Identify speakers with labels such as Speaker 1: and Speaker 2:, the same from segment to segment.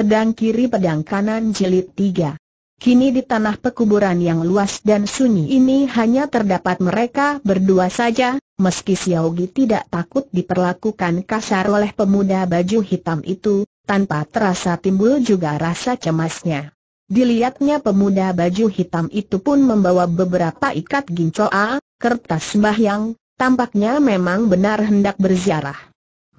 Speaker 1: pedang kiri pedang kanan jilid 3. Kini di tanah pekuburan yang luas dan sunyi ini hanya terdapat mereka berdua saja, meski Xiaogi tidak takut diperlakukan kasar oleh pemuda baju hitam itu, tanpa terasa timbul juga rasa cemasnya. Dilihatnya pemuda baju hitam itu pun membawa beberapa ikat gincoa, kertas sembahyang, tampaknya memang benar hendak berziarah.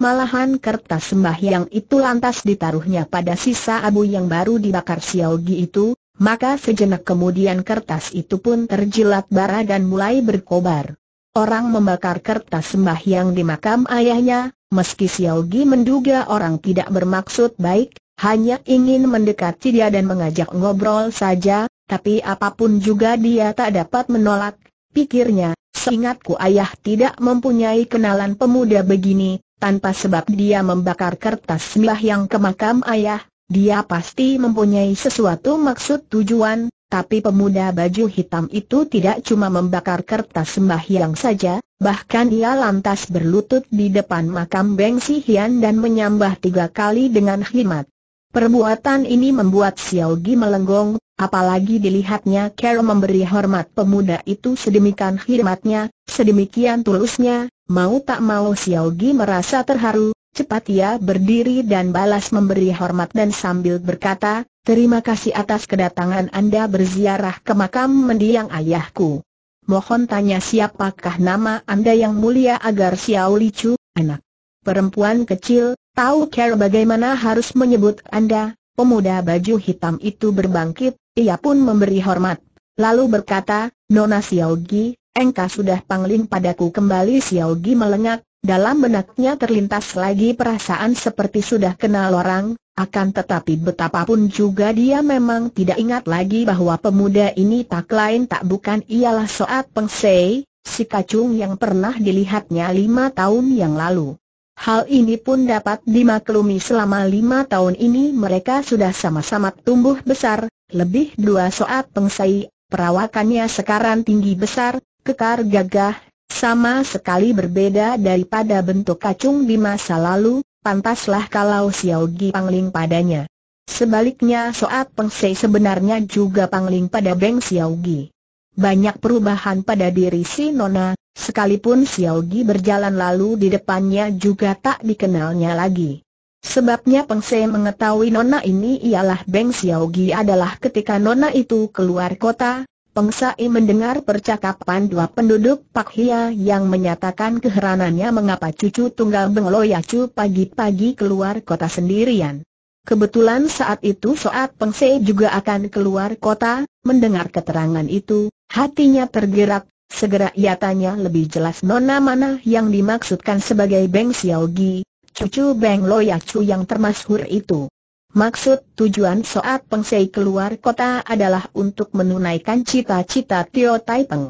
Speaker 1: Malahan kertas sembahyang itu lantas ditaruhnya pada sisa abu yang baru dibakar Xiaogi itu, maka sejenak kemudian kertas itu pun terjilat bara dan mulai berkobar. Orang membakar kertas sembahyang di makam ayahnya, meski Xiaogi menduga orang tidak bermaksud baik, hanya ingin mendekati dia dan mengajak ngobrol saja, tapi apapun juga dia tak dapat menolak, pikirnya, seingatku ayah tidak mempunyai kenalan pemuda begini, tanpa sebab dia membakar kertas yang ke makam ayah, dia pasti mempunyai sesuatu maksud tujuan, tapi pemuda baju hitam itu tidak cuma membakar kertas yang saja, bahkan ia lantas berlutut di depan makam Beng Si Hian dan menyambah tiga kali dengan khidmat. Perbuatan ini membuat Xiao Gi melenggong, Apalagi dilihatnya Carol memberi hormat pemuda itu sedemikian hormatnya, sedemikian tulusnya, mau tak mau Xiao Gi merasa terharu, cepat ia berdiri dan balas memberi hormat dan sambil berkata, terima kasih atas kedatangan Anda berziarah ke makam mendiang ayahku. Mohon tanya siapakah nama Anda yang mulia agar Xiao Li Chu, anak perempuan kecil, tahu Carol bagaimana harus menyebut Anda, Pemuda baju hitam itu berbangkit, ia pun memberi hormat. Lalu berkata, Nona Xiaogi, engkau sudah pangling padaku kembali Xiaogi melengak, dalam benaknya terlintas lagi perasaan seperti sudah kenal orang, akan tetapi betapapun juga dia memang tidak ingat lagi bahwa pemuda ini tak lain tak bukan ialah Soat Pengsei, si kacung yang pernah dilihatnya lima tahun yang lalu. Hal ini pun dapat dimaklumi selama lima tahun ini mereka sudah sama-sama tumbuh besar, lebih dua soat pengsai, perawakannya sekarang tinggi besar, kekar gagah, sama sekali berbeda daripada bentuk kacung di masa lalu, pantaslah kalau Xiao Gi pangling padanya. Sebaliknya Soat Pengsei sebenarnya juga pangling pada Beng Xiao Gi. Banyak perubahan pada diri si Nona, sekalipun Xiao Gi berjalan lalu di depannya juga tak dikenalnya lagi. Sebabnya Peng Se mengetahui nona ini ialah Beng Gi adalah ketika nona itu keluar kota, Peng Sai mendengar percakapan dua penduduk Pak Hia yang menyatakan keheranannya mengapa cucu tunggal Beng Loyacu pagi-pagi keluar kota sendirian. Kebetulan saat itu Soat Peng Se juga akan keluar kota, mendengar keterangan itu, hatinya tergerak, segera ia tanya lebih jelas nona mana yang dimaksudkan sebagai Beng Gi cucu Beng Loyacu yang termasuk itu. Maksud tujuan Soat Sei keluar kota adalah untuk menunaikan cita-cita Tio Tai Peng.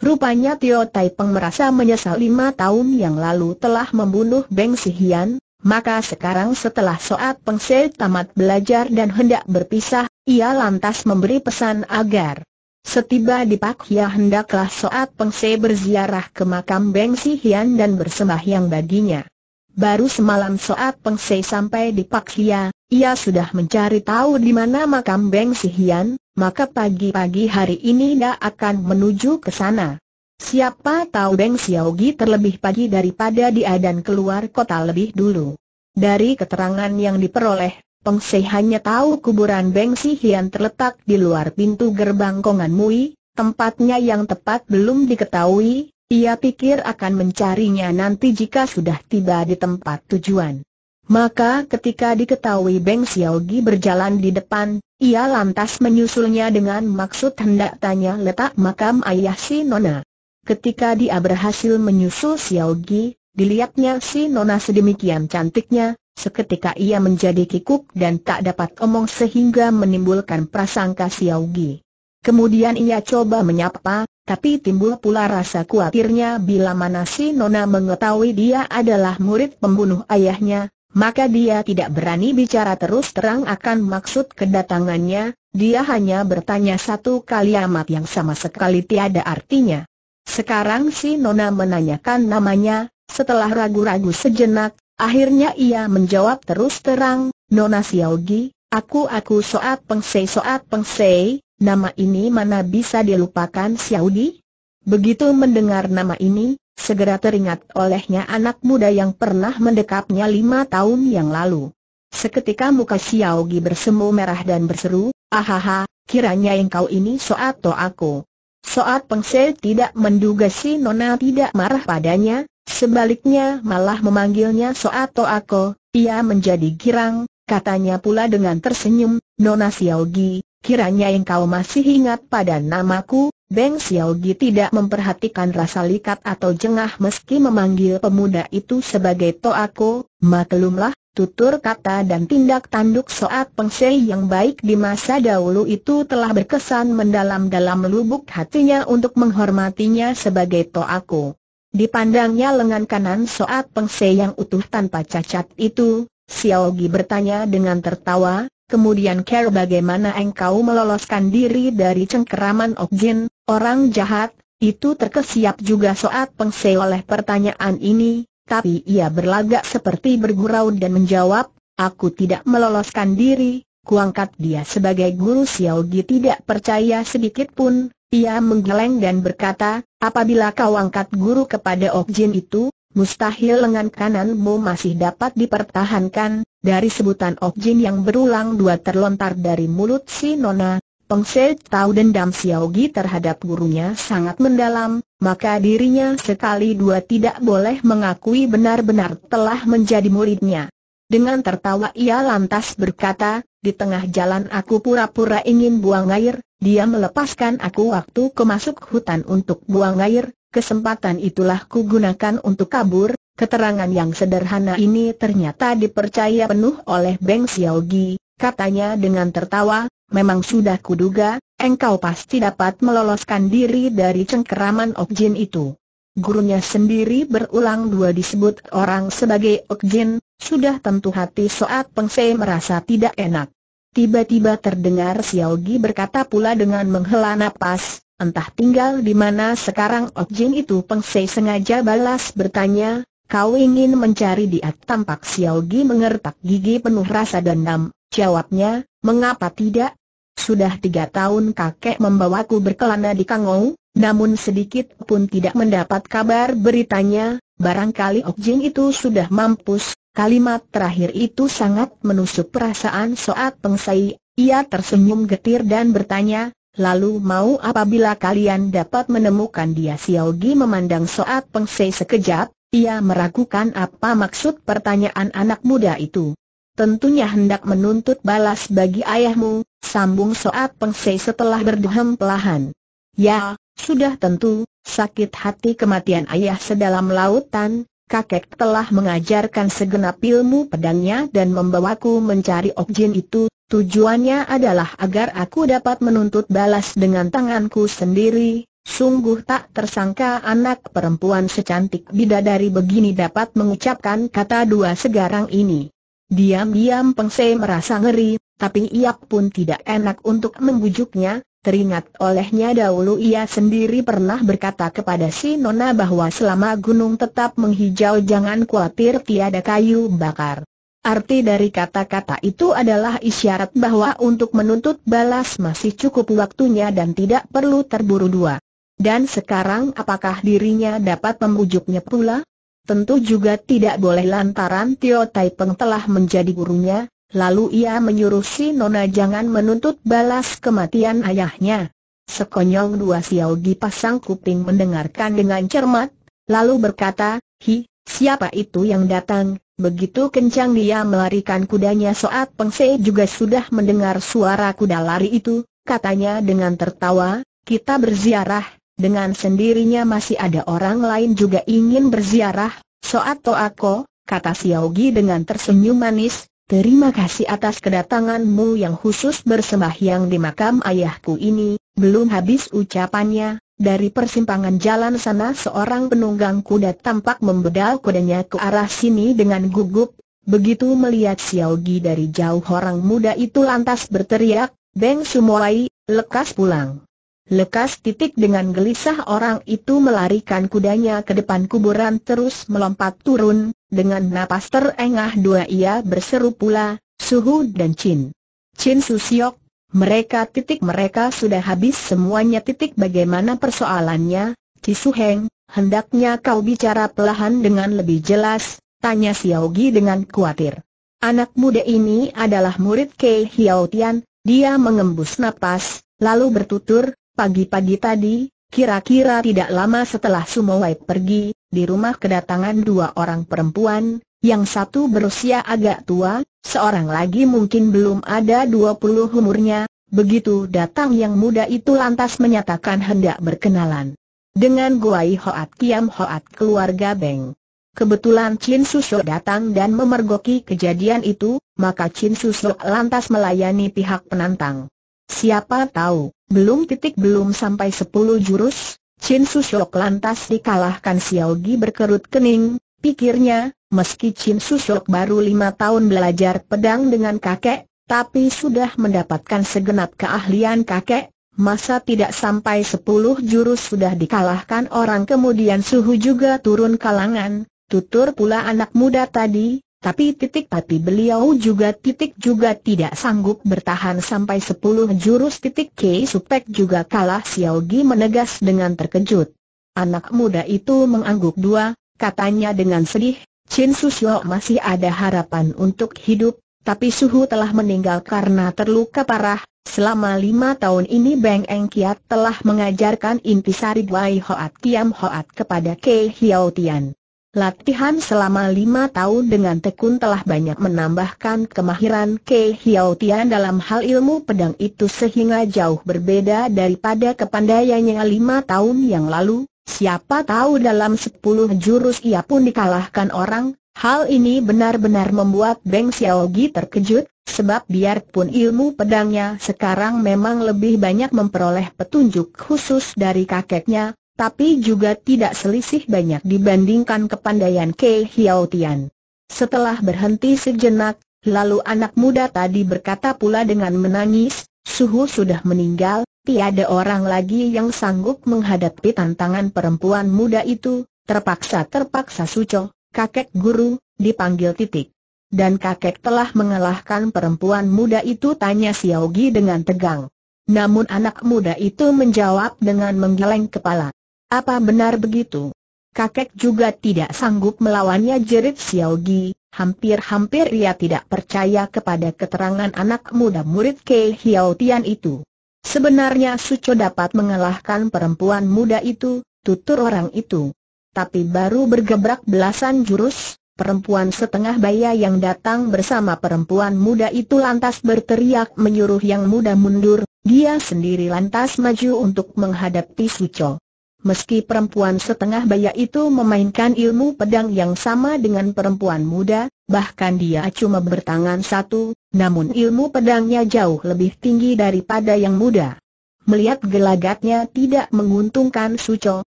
Speaker 1: Rupanya Tio Tai Peng merasa menyesal lima tahun yang lalu telah membunuh Beng Sihian, maka sekarang setelah Soat Sei tamat belajar dan hendak berpisah, ia lantas memberi pesan agar Setiba di Pak Hia hendaklah Soat Sei berziarah ke makam Beng Sihian dan bersembahyang baginya. Baru semalam saat Peng Sei sampai di Paksia, ia sudah mencari tahu di mana makam Beng Si Hian, maka pagi-pagi hari ini dia akan menuju ke sana. Siapa tahu Beng Xiaogi terlebih pagi daripada dia dan keluar kota lebih dulu. Dari keterangan yang diperoleh, Peng Sei hanya tahu kuburan Beng Si Hian terletak di luar pintu gerbang Kongan Mui, tempatnya yang tepat belum diketahui, ia pikir akan mencarinya nanti jika sudah tiba di tempat tujuan. Maka ketika diketahui Beng Xiaogi berjalan di depan, ia lantas menyusulnya dengan maksud hendak tanya letak makam ayah si Nona. Ketika dia berhasil menyusul Xiaogi, dilihatnya si Nona sedemikian cantiknya, seketika ia menjadi kikuk dan tak dapat omong sehingga menimbulkan prasangka Xiaogi. Kemudian ia coba menyapa, tapi timbul pula rasa khawatirnya bila mana si Nona mengetahui dia adalah murid pembunuh ayahnya, maka dia tidak berani bicara terus terang akan maksud kedatangannya, dia hanya bertanya satu kali amat yang sama sekali tiada artinya. Sekarang si Nona menanyakan namanya, setelah ragu-ragu sejenak, akhirnya ia menjawab terus terang, Nona Siogi, aku aku soat pengsei soat pengsei, Nama ini mana bisa dilupakan Xiaodi? Begitu mendengar nama ini, segera teringat olehnya anak muda yang pernah mendekapnya lima tahun yang lalu. Seketika muka Xiaogi bersemu merah dan berseru, Ahaha, kiranya engkau ini soat to aku. Soat Pengse tidak menduga si Nona tidak marah padanya, sebaliknya malah memanggilnya soat to aku, ia menjadi girang, katanya pula dengan tersenyum, Nona Xiaogi, Kiranya engkau masih ingat pada namaku, Beng Xiaogi tidak memperhatikan rasa likat atau jengah meski memanggil pemuda itu sebagai Toako, maklumlah, tutur kata dan tindak tanduk soat Pengsei yang baik di masa dahulu itu telah berkesan mendalam dalam lubuk hatinya untuk menghormatinya sebagai Toako. Dipandangnya lengan kanan soat Pengsei yang utuh tanpa cacat itu, Xiaogi bertanya dengan tertawa, Kemudian care bagaimana engkau meloloskan diri dari cengkeraman Jin, orang jahat, itu terkesiap juga soat pengse oleh pertanyaan ini, tapi ia berlagak seperti bergurau dan menjawab, aku tidak meloloskan diri, kuangkat dia sebagai guru Xiao di tidak percaya sedikit pun, ia menggeleng dan berkata, apabila kau angkat guru kepada Okjin itu, mustahil lengan kananmu masih dapat dipertahankan, dari sebutan Okjin yang berulang dua terlontar dari mulut si Nona, Peng Se tahu dendam Xiao Gi terhadap gurunya sangat mendalam, maka dirinya sekali dua tidak boleh mengakui benar-benar telah menjadi muridnya. Dengan tertawa ia lantas berkata, di tengah jalan aku pura-pura ingin buang air, dia melepaskan aku waktu kemasuk hutan untuk buang air, kesempatan itulah ku gunakan untuk kabur, Keterangan yang sederhana ini ternyata dipercaya penuh oleh Beng Xiaogi, katanya dengan tertawa, memang sudah kuduga, engkau pasti dapat meloloskan diri dari cengkeraman Okjin itu. Gurunya sendiri berulang dua disebut orang sebagai Okjin, sudah tentu hati Soat Sei merasa tidak enak. Tiba-tiba terdengar Xiaogi berkata pula dengan menghela nafas, entah tinggal di mana sekarang Okjin itu Peng Sei sengaja balas bertanya, Kau ingin mencari dia tampak Xiao Gi mengertak gigi penuh rasa dendam, jawabnya, mengapa tidak? Sudah tiga tahun kakek membawaku berkelana di Kangou, namun sedikit pun tidak mendapat kabar beritanya, barangkali Okjin itu sudah mampus, kalimat terakhir itu sangat menusuk perasaan Soat Pengsai, ia tersenyum getir dan bertanya, lalu mau apabila kalian dapat menemukan dia Xiao Gi memandang Soat Pengsai sekejap, ia meragukan apa maksud pertanyaan anak muda itu. Tentunya hendak menuntut balas bagi ayahmu, sambung Soat Pengsei setelah berdehem pelahan. Ya, sudah tentu, sakit hati kematian ayah sedalam lautan, kakek telah mengajarkan segenap ilmu pedangnya dan membawaku mencari Okjin itu, tujuannya adalah agar aku dapat menuntut balas dengan tanganku sendiri, Sungguh tak tersangka anak perempuan secantik bidadari begini dapat mengucapkan kata dua segarang ini. Diam-diam Pengse merasa ngeri, tapi ia pun tidak enak untuk membujuknya, teringat olehnya dahulu ia sendiri pernah berkata kepada si Nona bahwa selama gunung tetap menghijau jangan khawatir tiada kayu bakar. Arti dari kata-kata itu adalah isyarat bahwa untuk menuntut balas masih cukup waktunya dan tidak perlu terburu dua. Dan sekarang apakah dirinya dapat membujuknya pula? Tentu juga tidak boleh lantaran Tio Tai telah menjadi gurunya, lalu ia menyuruh si Nona jangan menuntut balas kematian ayahnya. Sekonyong dua Xiaogi pasang kuping mendengarkan dengan cermat, lalu berkata, Hi, siapa itu yang datang? Begitu kencang dia melarikan kudanya saat Pengse juga sudah mendengar suara kuda lari itu, katanya dengan tertawa, kita berziarah, dengan sendirinya masih ada orang lain juga ingin berziarah, Soat aku, kata Xiaogi dengan tersenyum manis, terima kasih atas kedatanganmu yang khusus bersembahyang di makam ayahku ini, belum habis ucapannya, dari persimpangan jalan sana seorang penunggang kuda tampak membedal kudanya ke arah sini dengan gugup. Begitu melihat Xiaogi dari jauh orang muda itu lantas berteriak, Beng Sumoai, lekas pulang. Lekas titik dengan gelisah orang itu melarikan kudanya ke depan kuburan terus melompat turun, dengan napas terengah dua ia berseru pula, Suhu dan Chin. Chin Susiok, mereka titik mereka sudah habis semuanya titik bagaimana persoalannya, Heng hendaknya kau bicara pelahan dengan lebih jelas, tanya Xiao Gi dengan khawatir. Anak muda ini adalah murid Kei Hiao Tian, dia mengembus napas, lalu bertutur, pagi-pagi tadi, kira-kira tidak lama setelah Sumowai pergi, di rumah kedatangan dua orang perempuan, yang satu berusia agak tua, seorang lagi mungkin belum ada dua puluh umurnya, begitu datang yang muda itu lantas menyatakan hendak berkenalan. Dengan Guai Hoat Kiam Hoat keluarga Beng. Kebetulan Chin Susu datang dan memergoki kejadian itu, maka Chin Susu lantas melayani pihak penantang. Siapa tahu, belum titik belum sampai sepuluh jurus, Chin Shok lantas dikalahkan Xiao Gi berkerut kening, pikirnya, meski Chin Shok baru lima tahun belajar pedang dengan kakek, tapi sudah mendapatkan segenap keahlian kakek, masa tidak sampai sepuluh jurus sudah dikalahkan orang kemudian suhu juga turun kalangan, tutur pula anak muda tadi, tapi titik tapi beliau juga titik juga tidak sanggup bertahan sampai sepuluh jurus titik K Supek juga kalah Xiao Gi menegas dengan terkejut. Anak muda itu mengangguk dua, katanya dengan sedih, Chin Susyo masih ada harapan untuk hidup, tapi Suhu telah meninggal karena terluka parah. Selama lima tahun ini Beng Eng Kiat telah mengajarkan intisari Wai Hoat Tiam Hoat kepada Kei Hiao Tian. Latihan selama lima tahun dengan tekun telah banyak menambahkan kemahiran Kei Hiao Tian dalam hal ilmu pedang itu sehingga jauh berbeda daripada kepandaiannya lima tahun yang lalu. Siapa tahu dalam sepuluh jurus ia pun dikalahkan orang, hal ini benar-benar membuat Beng Gi terkejut, Sebab biarpun ilmu pedangnya sekarang memang lebih banyak memperoleh petunjuk khusus dari kakeknya, tapi juga tidak selisih banyak dibandingkan kepandaian Ke Hiao Tian. Setelah berhenti sejenak, lalu anak muda tadi berkata pula dengan menangis, Suhu sudah meninggal, tiada orang lagi yang sanggup menghadapi tantangan perempuan muda itu, terpaksa-terpaksa Suco, kakek guru, dipanggil titik. Dan kakek telah mengalahkan perempuan muda itu tanya Xiaogi dengan tegang. Namun anak muda itu menjawab dengan menggeleng kepala. Apa benar begitu? Kakek juga tidak sanggup melawannya jerit Xiao Gi, hampir-hampir ia tidak percaya kepada keterangan anak muda murid Kei Hiao Tian itu. Sebenarnya Suco dapat mengalahkan perempuan muda itu, tutur orang itu. Tapi baru bergebrak belasan jurus, perempuan setengah baya yang datang bersama perempuan muda itu lantas berteriak menyuruh yang muda mundur, dia sendiri lantas maju untuk menghadapi Suco. Meski perempuan setengah baya itu memainkan ilmu pedang yang sama dengan perempuan muda, bahkan dia cuma bertangan satu, namun ilmu pedangnya jauh lebih tinggi daripada yang muda. Melihat gelagatnya tidak menguntungkan Suco,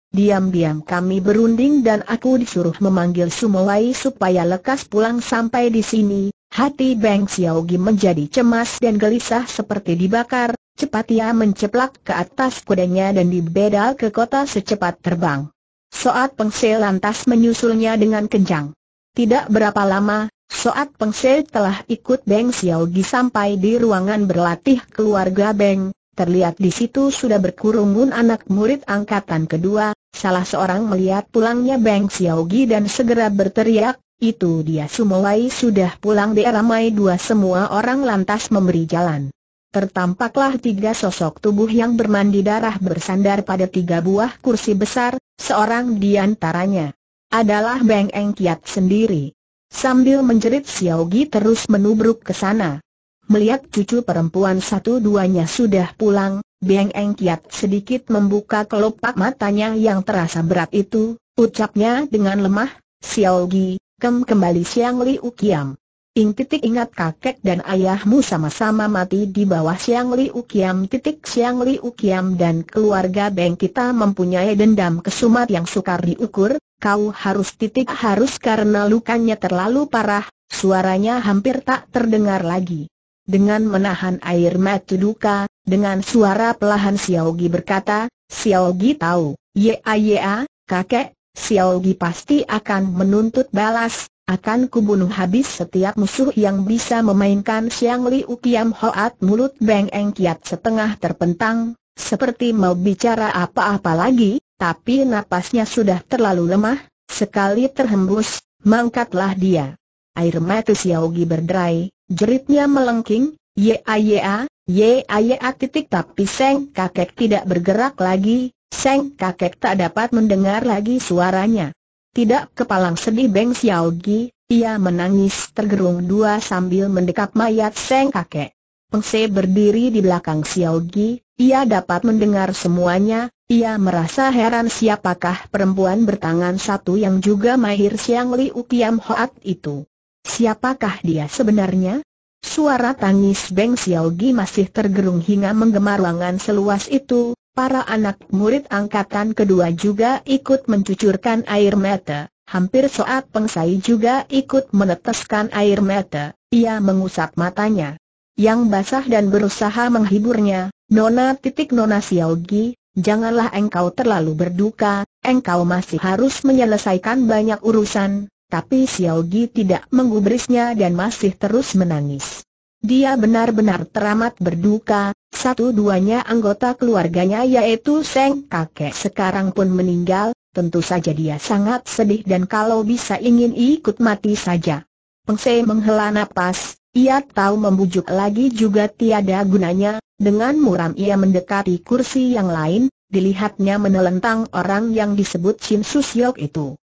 Speaker 1: diam-diam kami berunding dan aku disuruh memanggil Sumowai supaya lekas pulang sampai di sini. Hati Beng Xiaogi menjadi cemas dan gelisah seperti dibakar, Cepat ia menceplak ke atas kudanya dan dibedal ke kota secepat terbang. Soat Pengse lantas menyusulnya dengan kencang. Tidak berapa lama, Soat Pengse telah ikut Beng Xiaogi sampai di ruangan berlatih keluarga Beng. Terlihat di situ sudah berkurungun anak murid angkatan kedua, salah seorang melihat pulangnya Beng Xiaogi dan segera berteriak, itu dia Sumowai sudah pulang di ramai dua semua orang lantas memberi jalan tertampaklah tiga sosok tubuh yang bermandi darah bersandar pada tiga buah kursi besar, seorang di antaranya adalah Beng Eng Kiat sendiri. Sambil menjerit Xiao Gi terus menubruk ke sana. Melihat cucu perempuan satu-duanya sudah pulang, Beng Eng Kiat sedikit membuka kelopak matanya yang terasa berat itu, ucapnya dengan lemah, Xiao Gi, kem kembali Siang Li Kiam. Ing titik ingat kakek dan ayahmu sama-sama mati di bawah Siang Liu Kiam titik Siang Liu Kiam dan keluarga Beng kita mempunyai dendam kesumat yang sukar diukur, kau harus titik harus karena lukanya terlalu parah, suaranya hampir tak terdengar lagi. Dengan menahan air mata duka, dengan suara pelahan Xiaogi berkata, Xiaogi tahu, ya ya, kakek, Xiaogi pasti akan menuntut balas, akan kubunuh habis setiap musuh yang bisa memainkan siang Li Ukiam Hoat mulut Beng Eng Kiat setengah terpentang, seperti mau bicara apa-apa lagi, tapi napasnya sudah terlalu lemah, sekali terhembus, mangkatlah dia. Air mata Siaugi berderai, jeritnya melengking, Ye ye a ye a titik tapi Seng kakek tidak bergerak lagi, Seng kakek tak dapat mendengar lagi suaranya. Tidak kepalang sedih Beng Xiaogi, ia menangis tergerung dua sambil mendekap mayat Seng kakek. Pengse berdiri di belakang Xiaogi, ia dapat mendengar semuanya, ia merasa heran siapakah perempuan bertangan satu yang juga mahir Siang Liu Kiam Hoat itu. Siapakah dia sebenarnya? Suara tangis Beng Xiaogi masih tergerung hingga menggemar ruangan seluas itu, Para anak murid angkatan kedua juga ikut mencucurkan air mata, hampir saat pengsai juga ikut meneteskan air mata, ia mengusap matanya. Yang basah dan berusaha menghiburnya, Nona titik Nona Siogi, janganlah engkau terlalu berduka, engkau masih harus menyelesaikan banyak urusan, tapi Siogi tidak menggubrisnya dan masih terus menangis. Dia benar-benar teramat berduka, satu-duanya anggota keluarganya yaitu Seng kakek sekarang pun meninggal, tentu saja dia sangat sedih dan kalau bisa ingin ikut mati saja. Pengse menghela napas, ia tahu membujuk lagi juga tiada gunanya, dengan muram ia mendekati kursi yang lain, dilihatnya menelentang orang yang disebut Chin Susyok itu.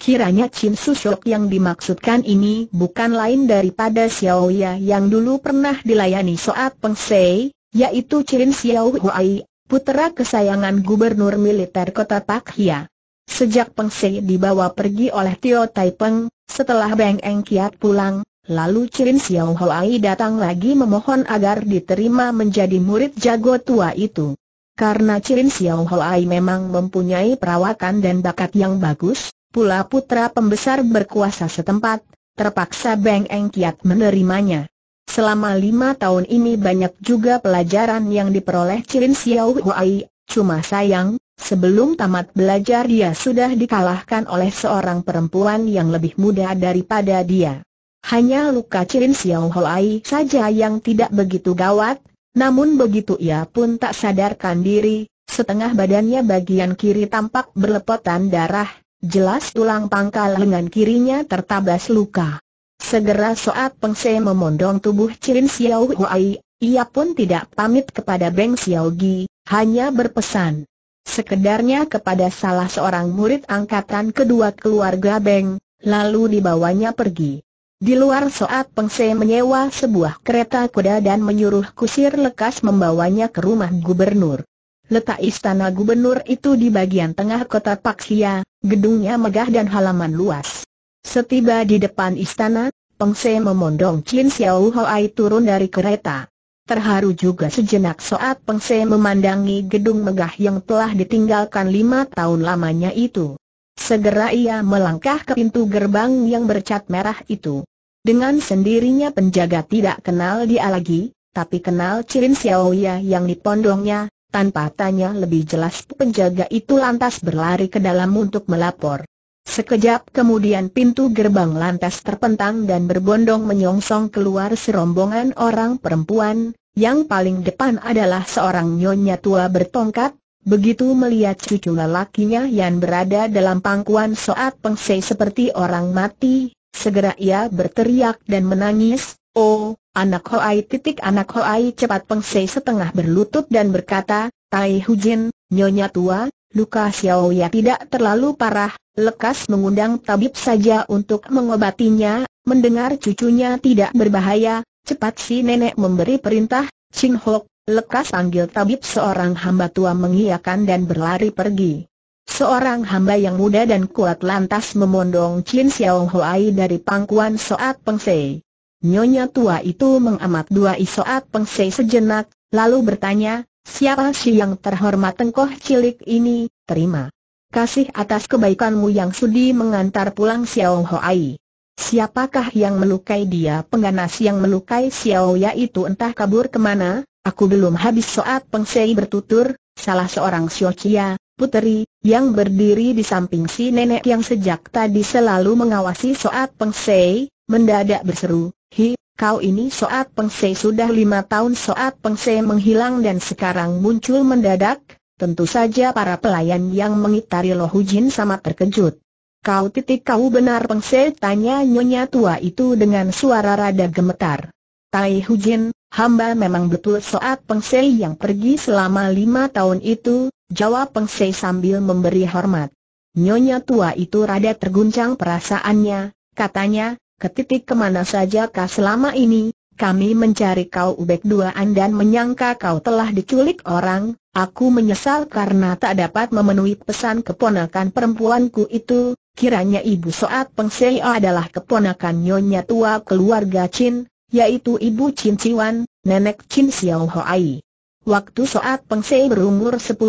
Speaker 1: Kiranya Chin Susok yang dimaksudkan ini bukan lain daripada Xiao Ya yang dulu pernah dilayani Soat Peng Sei, yaitu Chin Xiao Huai, putera kesayangan gubernur militer kota Pak Hia. Sejak Peng Sei dibawa pergi oleh Tio Tai Peng, setelah Beng Eng Kiat pulang, lalu Chin Xiao Huai datang lagi memohon agar diterima menjadi murid jago tua itu. Karena Chin Xiao Huai memang mempunyai perawakan dan bakat yang bagus, pula putra pembesar berkuasa setempat, terpaksa Beng Eng Kiat menerimanya. Selama lima tahun ini banyak juga pelajaran yang diperoleh Cilin Xiao Huai, cuma sayang, sebelum tamat belajar dia sudah dikalahkan oleh seorang perempuan yang lebih muda daripada dia. Hanya luka Cilin Xiao Huai saja yang tidak begitu gawat, namun begitu ia pun tak sadarkan diri, setengah badannya bagian kiri tampak berlepotan darah, Jelas tulang pangkal lengan kirinya tertabas luka. Segera saat Peng Se memondong tubuh Chin Xiao Huai, ia pun tidak pamit kepada Beng Xiao Gi, hanya berpesan. Sekedarnya kepada salah seorang murid angkatan kedua keluarga Beng, lalu dibawanya pergi. Di luar saat Peng menyewa sebuah kereta kuda dan menyuruh kusir lekas membawanya ke rumah gubernur. Letak istana gubernur itu di bagian tengah kota Paksia, gedungnya megah dan halaman luas. Setiba di depan istana, Se memondong Chin Xiao Hoai turun dari kereta. Terharu juga sejenak saat Se memandangi gedung megah yang telah ditinggalkan lima tahun lamanya itu. Segera ia melangkah ke pintu gerbang yang bercat merah itu. Dengan sendirinya penjaga tidak kenal dia lagi, tapi kenal Chin Xiaoya yang dipondongnya, tanpa tanya lebih jelas penjaga itu lantas berlari ke dalam untuk melapor. Sekejap kemudian pintu gerbang lantas terpentang dan berbondong menyongsong keluar serombongan orang perempuan, yang paling depan adalah seorang nyonya tua bertongkat, begitu melihat cucu lelakinya yang berada dalam pangkuan soat pengsei seperti orang mati, segera ia berteriak dan menangis, Oh, Anak Hoai titik anak Hoai cepat pengsei setengah berlutut dan berkata, Tai Hujin, nyonya tua, luka Xiao Ya tidak terlalu parah, lekas mengundang tabib saja untuk mengobatinya, mendengar cucunya tidak berbahaya, cepat si nenek memberi perintah, Ching Hok, lekas panggil tabib seorang hamba tua mengiyakan dan berlari pergi. Seorang hamba yang muda dan kuat lantas memondong Chin Xiao Hoai dari pangkuan Soat Pengsei. Nyonya tua itu mengamat dua isoat pengsei sejenak, lalu bertanya, siapa si yang terhormat tengkoh cilik ini, terima. Kasih atas kebaikanmu yang sudi mengantar pulang Xiao Hoai. Siapakah yang melukai dia pengganas yang melukai Xiao Ya itu entah kabur kemana, aku belum habis soat pengsei bertutur, salah seorang Xiao Chia, puteri, yang berdiri di samping si nenek yang sejak tadi selalu mengawasi soat pengsei, mendadak berseru, Hi, kau ini Soat Pengse sudah lima tahun Soat Pengse menghilang dan sekarang muncul mendadak, tentu saja para pelayan yang mengitari Jin sama terkejut. Kau titik kau benar Pengse tanya nyonya tua itu dengan suara rada gemetar. Tai Hujin, hamba memang betul Soat Pengse yang pergi selama lima tahun itu, jawab Pengse sambil memberi hormat. Nyonya tua itu rada terguncang perasaannya, katanya, ke titik kemana kah selama ini, kami mencari kau ubek duaan dan menyangka kau telah diculik orang, aku menyesal karena tak dapat memenuhi pesan keponakan perempuanku itu, kiranya ibu Soat Pengseo adalah keponakan nyonya tua keluarga Chin, yaitu ibu Chin Ciwan, nenek Chin Xiao Hoai. Waktu Soat Pengsei berumur 10,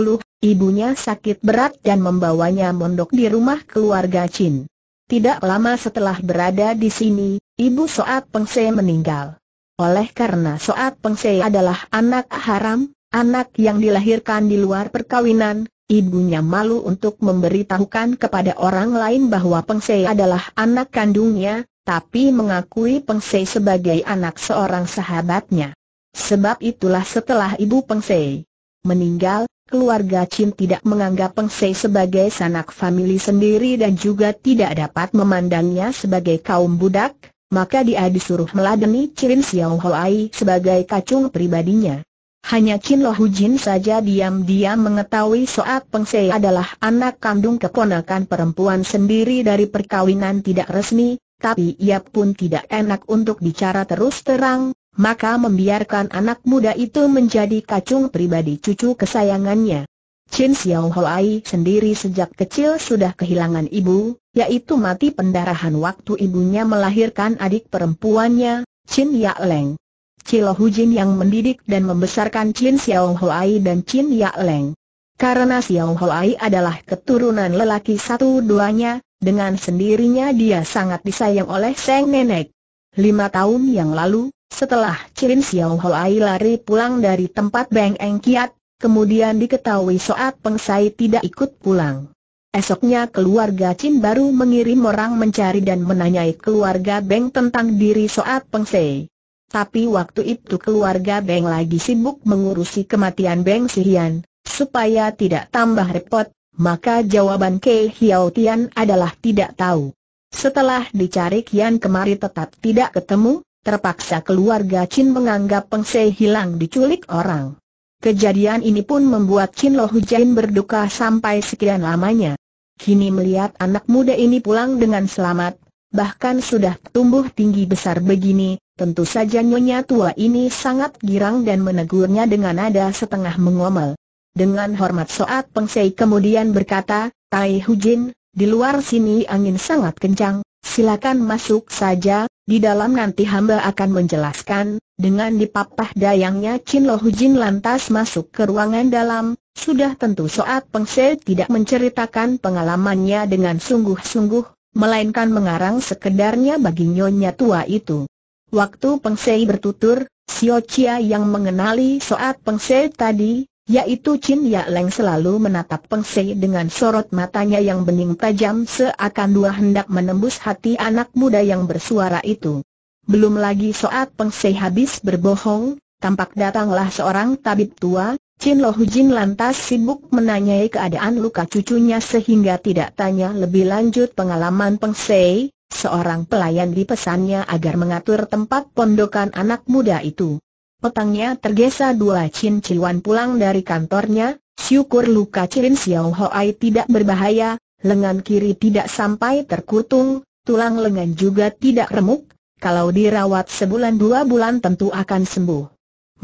Speaker 1: ibunya sakit berat dan membawanya mondok di rumah keluarga Chin. Tidak lama setelah berada di sini, ibu Soat Pengse meninggal. Oleh karena Soat Pengse adalah anak haram, anak yang dilahirkan di luar perkawinan, ibunya malu untuk memberitahukan kepada orang lain bahwa Pengse adalah anak kandungnya, tapi mengakui Pengse sebagai anak seorang sahabatnya. Sebab itulah setelah ibu Pengse meninggal, keluarga Chin tidak menganggap Peng Sei sebagai sanak famili sendiri dan juga tidak dapat memandangnya sebagai kaum budak, maka dia disuruh meladeni Chin Xiao Hoai sebagai kacung pribadinya. Hanya Chin Lo Hujin saja diam-diam mengetahui soal Peng Sei adalah anak kandung keponakan perempuan sendiri dari perkawinan tidak resmi, tapi ia pun tidak enak untuk bicara terus terang, maka membiarkan anak muda itu menjadi kacung pribadi cucu kesayangannya. Chin Xiao Hoai sendiri sejak kecil sudah kehilangan ibu, yaitu mati pendarahan waktu ibunya melahirkan adik perempuannya, Chin Ya Leng. Cilo Hujin yang mendidik dan membesarkan Chin Xiao Hoai dan Chin Ya Leng. Karena Xiao Hoai adalah keturunan lelaki satu-duanya, dengan sendirinya dia sangat disayang oleh Seng nenek. Lima tahun yang lalu, setelah Chin Xiao Hoai lari pulang dari tempat Beng Eng Kiat, kemudian diketahui Soat Peng Sai tidak ikut pulang. Esoknya keluarga Chin baru mengirim orang mencari dan menanyai keluarga Beng tentang diri Soat Peng Sai. Tapi waktu itu keluarga Beng lagi sibuk mengurusi kematian Beng Sihian, supaya tidak tambah repot, maka jawaban Kei Hiao Tian adalah tidak tahu. Setelah dicari kian kemari tetap tidak ketemu, terpaksa keluarga Chin menganggap Peng Se hilang diculik orang. Kejadian ini pun membuat Chin Lo Hujain berduka sampai sekian lamanya. Kini melihat anak muda ini pulang dengan selamat, bahkan sudah tumbuh tinggi besar begini, tentu saja nyonya tua ini sangat girang dan menegurnya dengan nada setengah mengomel. Dengan hormat Soat Peng Se kemudian berkata, Tai Hujin, di luar sini angin sangat kencang, silakan masuk saja, di dalam nanti hamba akan menjelaskan, dengan dipapah dayangnya Chin Lo Hujin lantas masuk ke ruangan dalam, sudah tentu Soat Pengse tidak menceritakan pengalamannya dengan sungguh-sungguh, melainkan mengarang sekedarnya bagi nyonya tua itu. Waktu Pengse bertutur, Sio Chia yang mengenali Soat Pengse tadi, yaitu Chin Ya Leng selalu menatap Peng Sei dengan sorot matanya yang bening tajam seakan dua hendak menembus hati anak muda yang bersuara itu. Belum lagi saat Peng Sei habis berbohong, tampak datanglah seorang tabib tua, Chin Lo Jin lantas sibuk menanyai keadaan luka cucunya sehingga tidak tanya lebih lanjut pengalaman Peng Sei, seorang pelayan dipesannya agar mengatur tempat pondokan anak muda itu. Petangnya tergesa dua Chin Ciluan pulang dari kantornya, syukur luka Chin Xiao Hoai tidak berbahaya, lengan kiri tidak sampai terkutung, tulang lengan juga tidak remuk, kalau dirawat sebulan dua bulan tentu akan sembuh.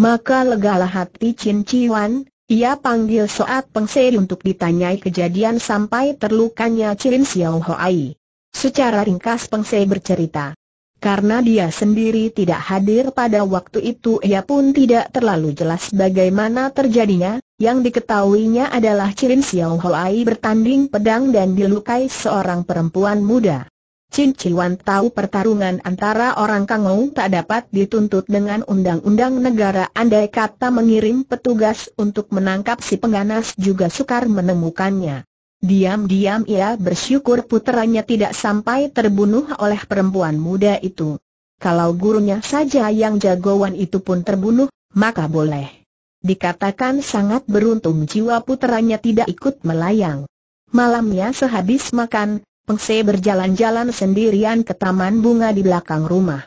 Speaker 1: Maka lega legalah hati Chin Ciluan, ia panggil Soat Sei untuk ditanyai kejadian sampai terlukanya Chin Xiao Hoai. Secara ringkas Peng Sei bercerita. Karena dia sendiri tidak hadir pada waktu itu ia pun tidak terlalu jelas bagaimana terjadinya, yang diketahuinya adalah Chin Xiao Hoai bertanding pedang dan dilukai seorang perempuan muda. Chin Wan tahu pertarungan antara orang Kangou tak dapat dituntut dengan undang-undang negara andai kata mengirim petugas untuk menangkap si pengganas juga sukar menemukannya. Diam-diam ia bersyukur puteranya tidak sampai terbunuh oleh perempuan muda itu. Kalau gurunya saja yang jagoan itu pun terbunuh, maka boleh. Dikatakan sangat beruntung jiwa puteranya tidak ikut melayang. Malamnya sehabis makan, Pengse berjalan-jalan sendirian ke taman bunga di belakang rumah.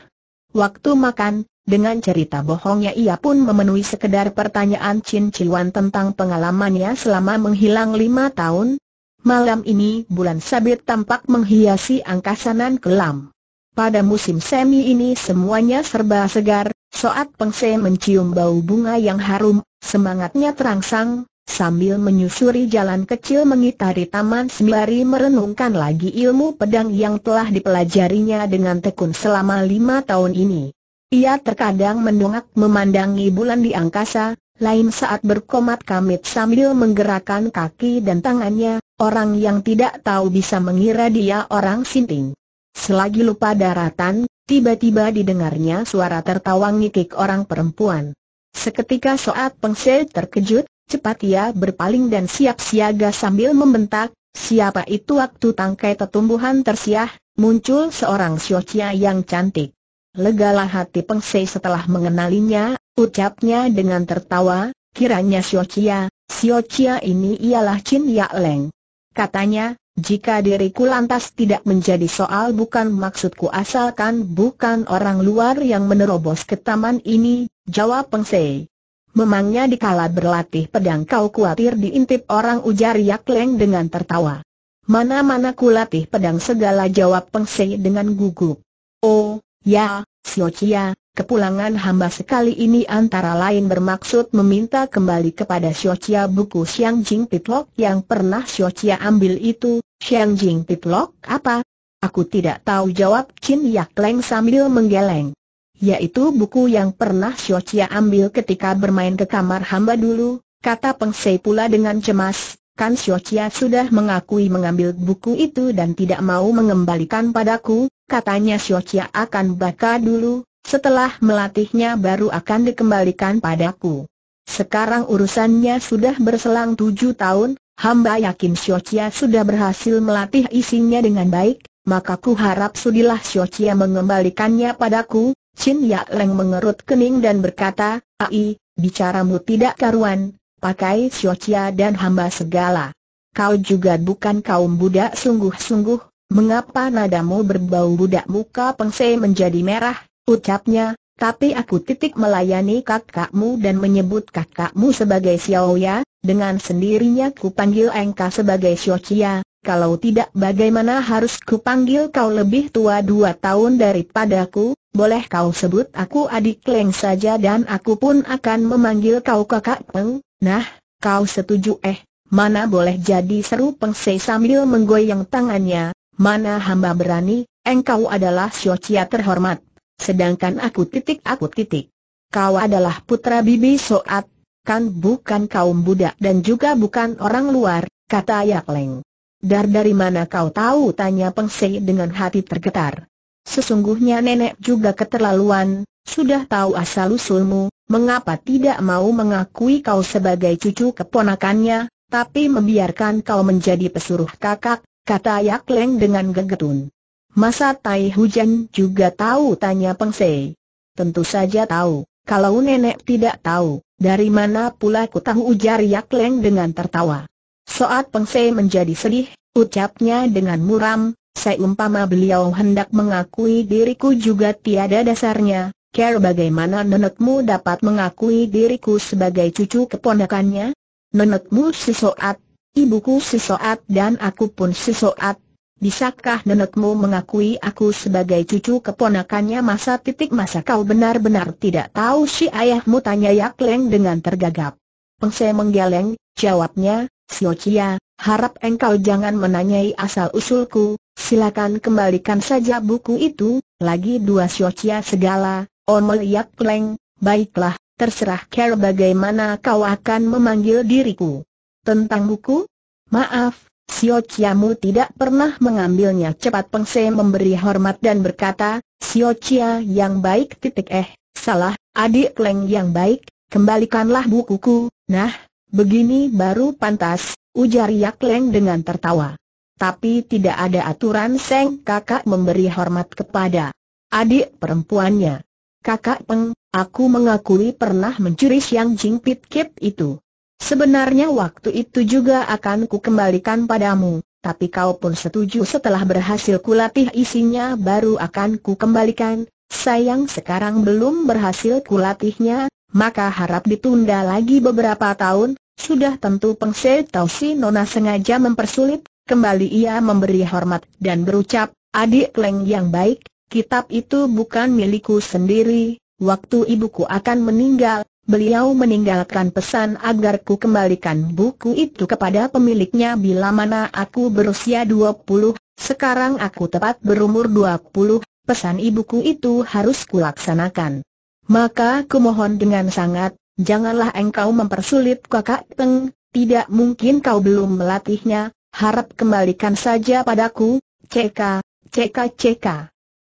Speaker 1: Waktu makan, dengan cerita bohongnya ia pun memenuhi sekedar pertanyaan Chin Ciwan tentang pengalamannya selama menghilang lima tahun, Malam ini bulan sabit tampak menghiasi angkasanan kelam. Pada musim semi ini semuanya serba segar, soat pengse mencium bau bunga yang harum, semangatnya terangsang, sambil menyusuri jalan kecil mengitari taman sembari merenungkan lagi ilmu pedang yang telah dipelajarinya dengan tekun selama lima tahun ini. Ia terkadang mendongak memandangi bulan di angkasa, lain saat berkomat kamit sambil menggerakkan kaki dan tangannya, Orang yang tidak tahu bisa mengira dia orang sinting. Selagi lupa daratan, tiba-tiba didengarnya suara tertawa ngikik orang perempuan. Seketika Soat Pengse terkejut, cepat ia berpaling dan siap siaga sambil membentak, siapa itu waktu tangkai tetumbuhan tersiah, muncul seorang Siocia yang cantik. Legalah hati Pengse setelah mengenalinya, ucapnya dengan tertawa, kiranya Siocia, Siocia ini ialah Chin Yak Leng. Katanya, jika diriku lantas tidak menjadi soal bukan maksudku asalkan bukan orang luar yang menerobos ke taman ini, jawab Pengsei. Memangnya dikala berlatih pedang kau khawatir diintip orang ujar Yak Leng dengan tertawa. Mana-mana ku latih pedang segala jawab Pengsei dengan gugup. Oh, ya, Xiao Chia, Kepulangan hamba sekali ini antara lain bermaksud meminta kembali kepada Xiochia buku Xiang Jing Pitlok yang pernah Xiochia ambil itu, Xiang Jing Pitlok apa? Aku tidak tahu jawab Qin Yak Leng sambil menggeleng. Yaitu buku yang pernah Xiochia ambil ketika bermain ke kamar hamba dulu, kata Peng Sei pula dengan cemas, kan Xiochia sudah mengakui mengambil buku itu dan tidak mau mengembalikan padaku, katanya Xiochia akan baka dulu, setelah melatihnya baru akan dikembalikan padaku. Sekarang urusannya sudah berselang tujuh tahun, hamba yakin Xiochia sudah berhasil melatih isinya dengan baik, maka ku harap sudilah Xiochia mengembalikannya padaku. Chin Ya Leng mengerut kening dan berkata, Ai, bicaramu tidak karuan, pakai Xiochia dan hamba segala. Kau juga bukan kaum budak sungguh-sungguh, mengapa nadamu berbau budak muka pengse menjadi merah, Ucapnya, tapi aku titik melayani kakakmu dan menyebut kakakmu sebagai Xiaoya, dengan sendirinya ku panggil engkau sebagai Xiochia, kalau tidak bagaimana harus ku panggil kau lebih tua dua tahun daripadaku, boleh kau sebut aku adik Leng saja dan aku pun akan memanggil kau kakak Peng, nah, kau setuju eh, mana boleh jadi seru Peng sambil menggoyang tangannya, mana hamba berani, engkau adalah Xiochia terhormat sedangkan aku titik aku titik. Kau adalah putra Bibi Soat, kan bukan kaum budak dan juga bukan orang luar, kata Yakleng. Dar dari mana kau tahu tanya Sei dengan hati tergetar. Sesungguhnya nenek juga keterlaluan, sudah tahu asal-usulmu, mengapa tidak mau mengakui kau sebagai cucu keponakannya, tapi membiarkan kau menjadi pesuruh kakak, kata Yakleng dengan gegetun. Masa Tai Hujan juga tahu tanya Peng Sei. Tentu saja tahu, kalau nenek tidak tahu, dari mana pula ku tahu ujar Yak Leng dengan tertawa. Soat Peng Sei menjadi sedih, ucapnya dengan muram, Saya umpama beliau hendak mengakui diriku juga tiada dasarnya, care bagaimana nenekmu dapat mengakui diriku sebagai cucu keponakannya? Nenekmu si Soat, ibuku si Soat dan aku pun si Soat, Bisakah nenekmu mengakui aku sebagai cucu keponakannya masa titik masa kau benar-benar tidak tahu si ayahmu tanya Yak Leng dengan tergagap. Pengse menggeleng, jawabnya, Sio Chia, harap engkau jangan menanyai asal-usulku, silakan kembalikan saja buku itu, lagi dua Sio Chia segala, Omel Yak Leng, baiklah, terserah care bagaimana kau akan memanggil diriku. Tentang buku? Maaf, Sio Chiamu tidak pernah mengambilnya cepat Pengse memberi hormat dan berkata, Sio Chia yang baik titik eh, salah, adik Leng yang baik, kembalikanlah bukuku, nah, begini baru pantas, ujar Yak Leng dengan tertawa. Tapi tidak ada aturan Seng kakak memberi hormat kepada adik perempuannya. Kakak Peng, aku mengakui pernah mencuri Siang Jing Kip itu. Sebenarnya waktu itu juga akan ku kembalikan padamu, tapi kau pun setuju setelah berhasil kulatih isinya baru akan ku kembalikan, sayang sekarang belum berhasil kulatihnya, maka harap ditunda lagi beberapa tahun, sudah tentu pengsel Tau si Nona sengaja mempersulit, kembali ia memberi hormat dan berucap, adik Leng yang baik, kitab itu bukan milikku sendiri, waktu ibuku akan meninggal, Beliau meninggalkan pesan agar ku kembalikan buku itu kepada pemiliknya bila mana aku berusia 20, sekarang aku tepat berumur 20, pesan ibuku itu harus kulaksanakan. Maka kumohon dengan sangat, janganlah engkau mempersulit kakak Teng, tidak mungkin kau belum melatihnya, harap kembalikan saja padaku, ceka, ceka ceka.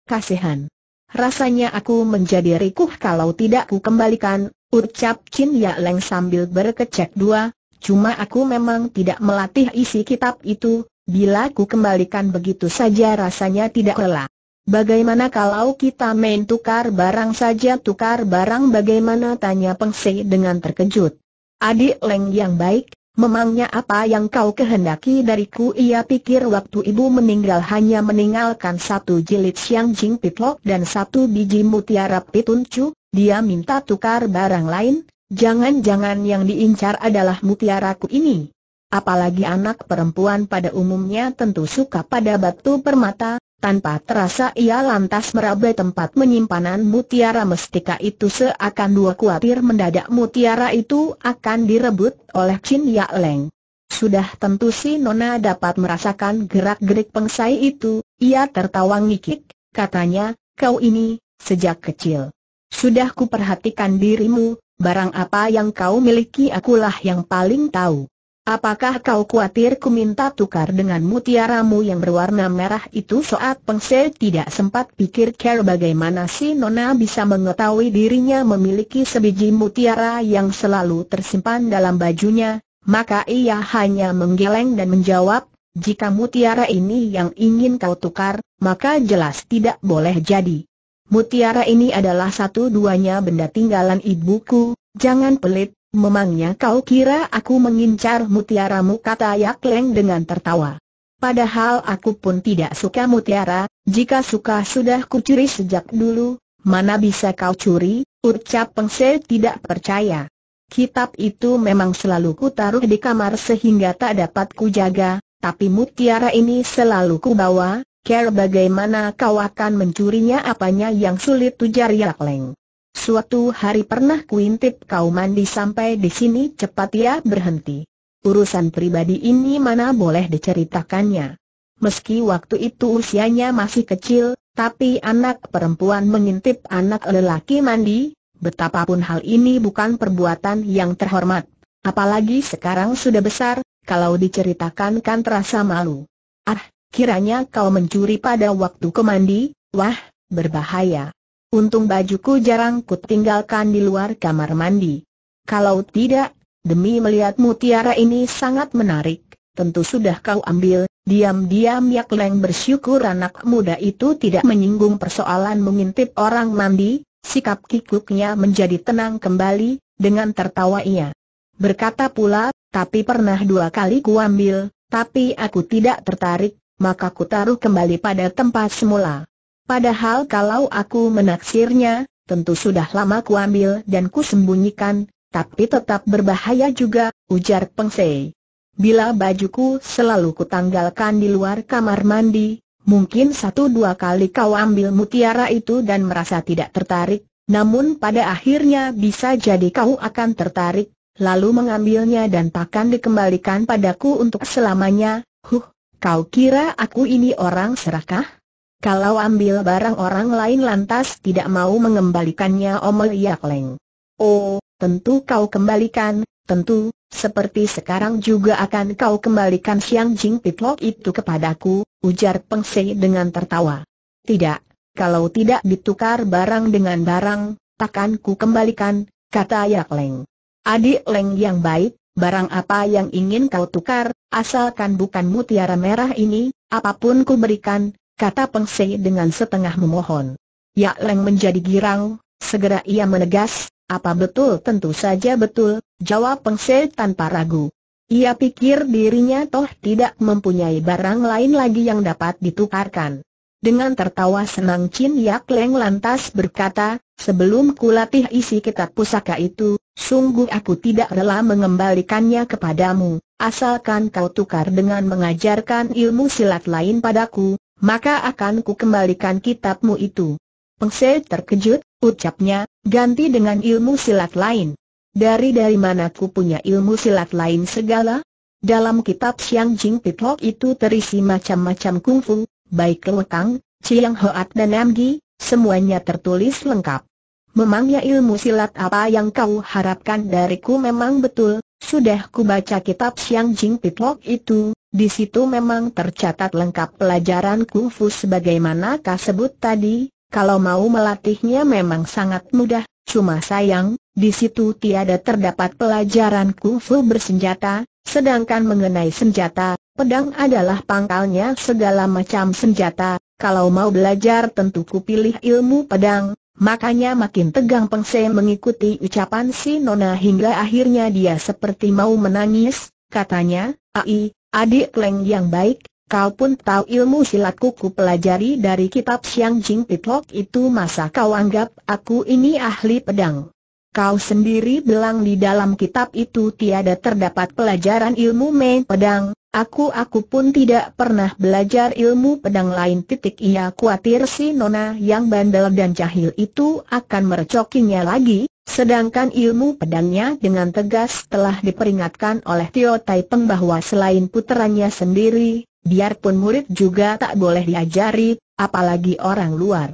Speaker 1: Kasihan. Rasanya aku menjadi rikuh kalau tidak ku kembalikan, Ucap Chin Ya Leng sambil berkecek dua, cuma aku memang tidak melatih isi kitab itu, bila ku kembalikan begitu saja rasanya tidak rela. Bagaimana kalau kita main tukar barang saja tukar barang bagaimana tanya Se dengan terkejut. Adik Leng yang baik, Memangnya apa yang kau kehendaki dariku? Ia pikir waktu ibu meninggal hanya meninggalkan satu jilid siang jing pitlok dan satu biji mutiara pituncu, dia minta tukar barang lain, jangan-jangan yang diincar adalah mutiaraku ini. Apalagi anak perempuan pada umumnya tentu suka pada batu permata, tanpa terasa ia lantas meraba tempat penyimpanan mutiara mestika itu seakan dua kuatir mendadak mutiara itu akan direbut oleh Chin Ya Leng. Sudah tentu si Nona dapat merasakan gerak-gerik pengsai itu, ia tertawa ngikik, katanya, kau ini, sejak kecil. Sudah kuperhatikan dirimu, barang apa yang kau miliki akulah yang paling tahu. Apakah kau khawatir ku minta tukar dengan mutiaramu yang berwarna merah itu soat pengse tidak sempat pikir care bagaimana si Nona bisa mengetahui dirinya memiliki sebiji mutiara yang selalu tersimpan dalam bajunya, maka ia hanya menggeleng dan menjawab, jika mutiara ini yang ingin kau tukar, maka jelas tidak boleh jadi. Mutiara ini adalah satu-duanya benda tinggalan ibuku, jangan pelit, Memangnya kau kira aku mengincar mutiaramu kata Yak Leng dengan tertawa. Padahal aku pun tidak suka mutiara, jika suka sudah kucuri sejak dulu, mana bisa kau curi, ucap Pengsel tidak percaya. Kitab itu memang selalu kutaruh di kamar sehingga tak dapat kujaga, tapi mutiara ini selalu kubawa, care bagaimana kau akan mencurinya apanya yang sulit tujar Yak Leng. Suatu hari pernah kuintip kau mandi sampai di sini cepat ia ya, berhenti. Urusan pribadi ini mana boleh diceritakannya. Meski waktu itu usianya masih kecil, tapi anak perempuan mengintip anak lelaki mandi, betapapun hal ini bukan perbuatan yang terhormat. Apalagi sekarang sudah besar, kalau diceritakan kan terasa malu. Ah, kiranya kau mencuri pada waktu kemandi, wah, berbahaya. Untung bajuku jarang tinggalkan di luar kamar mandi. Kalau tidak, demi melihat mutiara ini sangat menarik, tentu sudah kau ambil. Diam-diam Yak Leng bersyukur anak muda itu tidak menyinggung persoalan mengintip orang mandi, sikap kikuknya menjadi tenang kembali, dengan tertawa ia. Berkata pula, tapi pernah dua kali ku ambil, tapi aku tidak tertarik, maka ku taruh kembali pada tempat semula. Padahal kalau aku menaksirnya, tentu sudah lama kuambil dan kusembunyikan, tapi tetap berbahaya juga, ujar Pengsei. Bila bajuku selalu kutanggalkan di luar kamar mandi, mungkin satu dua kali kau ambil mutiara itu dan merasa tidak tertarik, namun pada akhirnya bisa jadi kau akan tertarik, lalu mengambilnya dan takkan dikembalikan padaku untuk selamanya, huh, kau kira aku ini orang serakah? Kalau ambil barang orang lain lantas tidak mau mengembalikannya Omel Yak Leng. Oh, tentu kau kembalikan, tentu, seperti sekarang juga akan kau kembalikan Siang Jing Pitlok itu kepadaku, ujar Peng Sei dengan tertawa. Tidak, kalau tidak ditukar barang dengan barang, takkan ku kembalikan, kata Yak Leng. Adik Leng yang baik, barang apa yang ingin kau tukar, asalkan bukan mutiara merah ini, apapun ku berikan, kata Peng Sei dengan setengah memohon. Ya Leng menjadi girang, segera ia menegas, apa betul tentu saja betul, jawab Peng Sei tanpa ragu. Ia pikir dirinya toh tidak mempunyai barang lain lagi yang dapat ditukarkan. Dengan tertawa senang Chin Yak Leng lantas berkata, sebelum kulatih isi kitab pusaka itu, sungguh aku tidak rela mengembalikannya kepadamu, asalkan kau tukar dengan mengajarkan ilmu silat lain padaku, maka akan ku kembalikan kitabmu itu. Pengse terkejut, ucapnya, ganti dengan ilmu silat lain. Dari dari mana ku punya ilmu silat lain segala? Dalam kitab Xiang Jing Pitlok itu terisi macam-macam kungfu, baik lekang, ciang hoat dan amgi, semuanya tertulis lengkap. Memangnya ilmu silat apa yang kau harapkan dariku memang betul, sudah ku baca kitab Xiang Jing Pitlok itu, di situ memang tercatat lengkap pelajaran kungfu sebagaimana sebut tadi, kalau mau melatihnya memang sangat mudah, cuma sayang, di situ tiada terdapat pelajaran kungfu bersenjata, sedangkan mengenai senjata, pedang adalah pangkalnya segala macam senjata, kalau mau belajar tentu kupilih ilmu pedang, Makanya makin tegang Peng mengikuti ucapan si Nona hingga akhirnya dia seperti mau menangis, katanya, Ai, Adik Leng yang baik, kau pun tahu ilmu silatku ku pelajari dari kitab Siang Jing Pitlok itu masa kau anggap aku ini ahli pedang. Kau sendiri bilang di dalam kitab itu tiada terdapat pelajaran ilmu main pedang, Aku aku pun tidak pernah belajar ilmu pedang lain titik ia kuatir si Nona yang bandel dan jahil itu akan merecokinya lagi, Sedangkan ilmu pedangnya dengan tegas telah diperingatkan oleh Tio Tai Peng bahwa selain puterannya sendiri, biarpun murid juga tak boleh diajari, apalagi orang luar.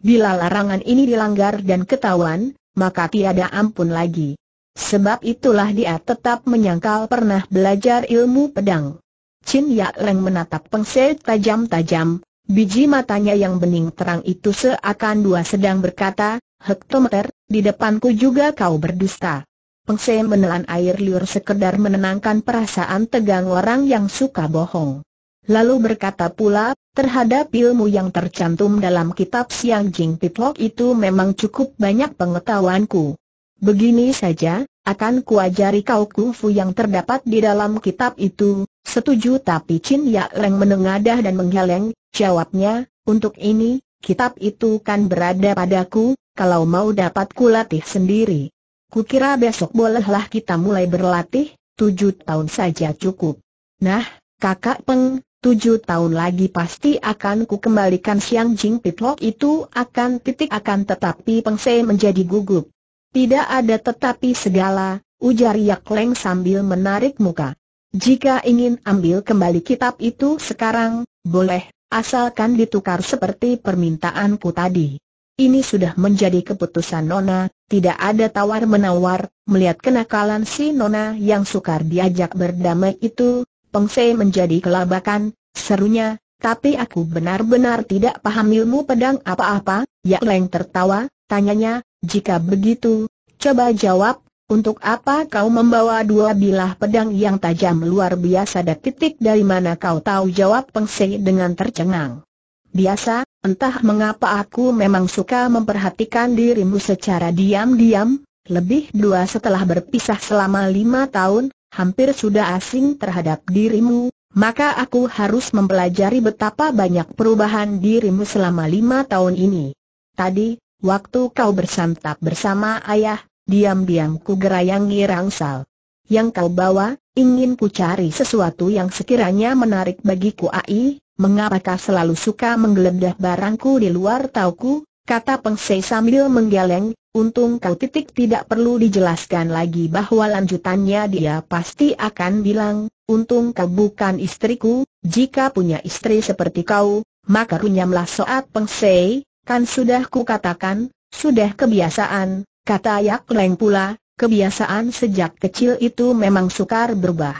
Speaker 1: Bila larangan ini dilanggar dan ketahuan, maka tiada ampun lagi. Sebab itulah dia tetap menyangkal pernah belajar ilmu pedang. Chin Yak Leng menatap Peng tajam-tajam, biji matanya yang bening terang itu seakan dua sedang berkata, hektometer, di depanku juga kau berdusta. Pengse menelan air liur sekedar menenangkan perasaan tegang orang yang suka bohong. Lalu berkata pula, terhadap ilmu yang tercantum dalam kitab Siang Jing Pitlok itu memang cukup banyak pengetahuanku. Begini saja, akan kuajari kau kungfu yang terdapat di dalam kitab itu, setuju tapi Chin Yak Leng menengadah dan menggeleng, jawabnya, untuk ini, Kitab itu kan berada padaku, kalau mau dapat latih sendiri. Kukira besok bolehlah kita mulai berlatih, tujuh tahun saja cukup. Nah, kakak peng, tujuh tahun lagi pasti akan ku kembalikan siang jing pitlok itu akan titik akan tetapi peng se menjadi gugup. Tidak ada tetapi segala, ujar Yak Leng sambil menarik muka. Jika ingin ambil kembali kitab itu sekarang, boleh, asalkan ditukar seperti permintaanku tadi. Ini sudah menjadi keputusan Nona, tidak ada tawar-menawar, melihat kenakalan si Nona yang sukar diajak berdamai itu, Peng Sei menjadi kelabakan, serunya, tapi aku benar-benar tidak paham ilmu pedang apa-apa, Ya Leng tertawa, tanyanya, jika begitu, coba jawab, untuk apa kau membawa dua bilah pedang yang tajam luar biasa dan titik dari mana kau tahu jawab Pengsi dengan tercengang. Biasa, entah mengapa aku memang suka memperhatikan dirimu secara diam-diam, lebih dua setelah berpisah selama lima tahun, hampir sudah asing terhadap dirimu, maka aku harus mempelajari betapa banyak perubahan dirimu selama lima tahun ini. Tadi, waktu kau bersantap bersama ayah, Diam-diam ku gerayangi rangsal. Yang kau bawa, ingin ku cari sesuatu yang sekiranya menarik bagiku ai, mengapakah selalu suka menggeledah barangku di luar tauku, kata Pengsei sambil menggeleng, untung kau titik tidak perlu dijelaskan lagi bahwa lanjutannya dia pasti akan bilang, untung kau bukan istriku, jika punya istri seperti kau, maka runyamlah soat Pengsei, kan sudah ku katakan, sudah kebiasaan, Kata Yak Leng pula, kebiasaan sejak kecil itu memang sukar berubah.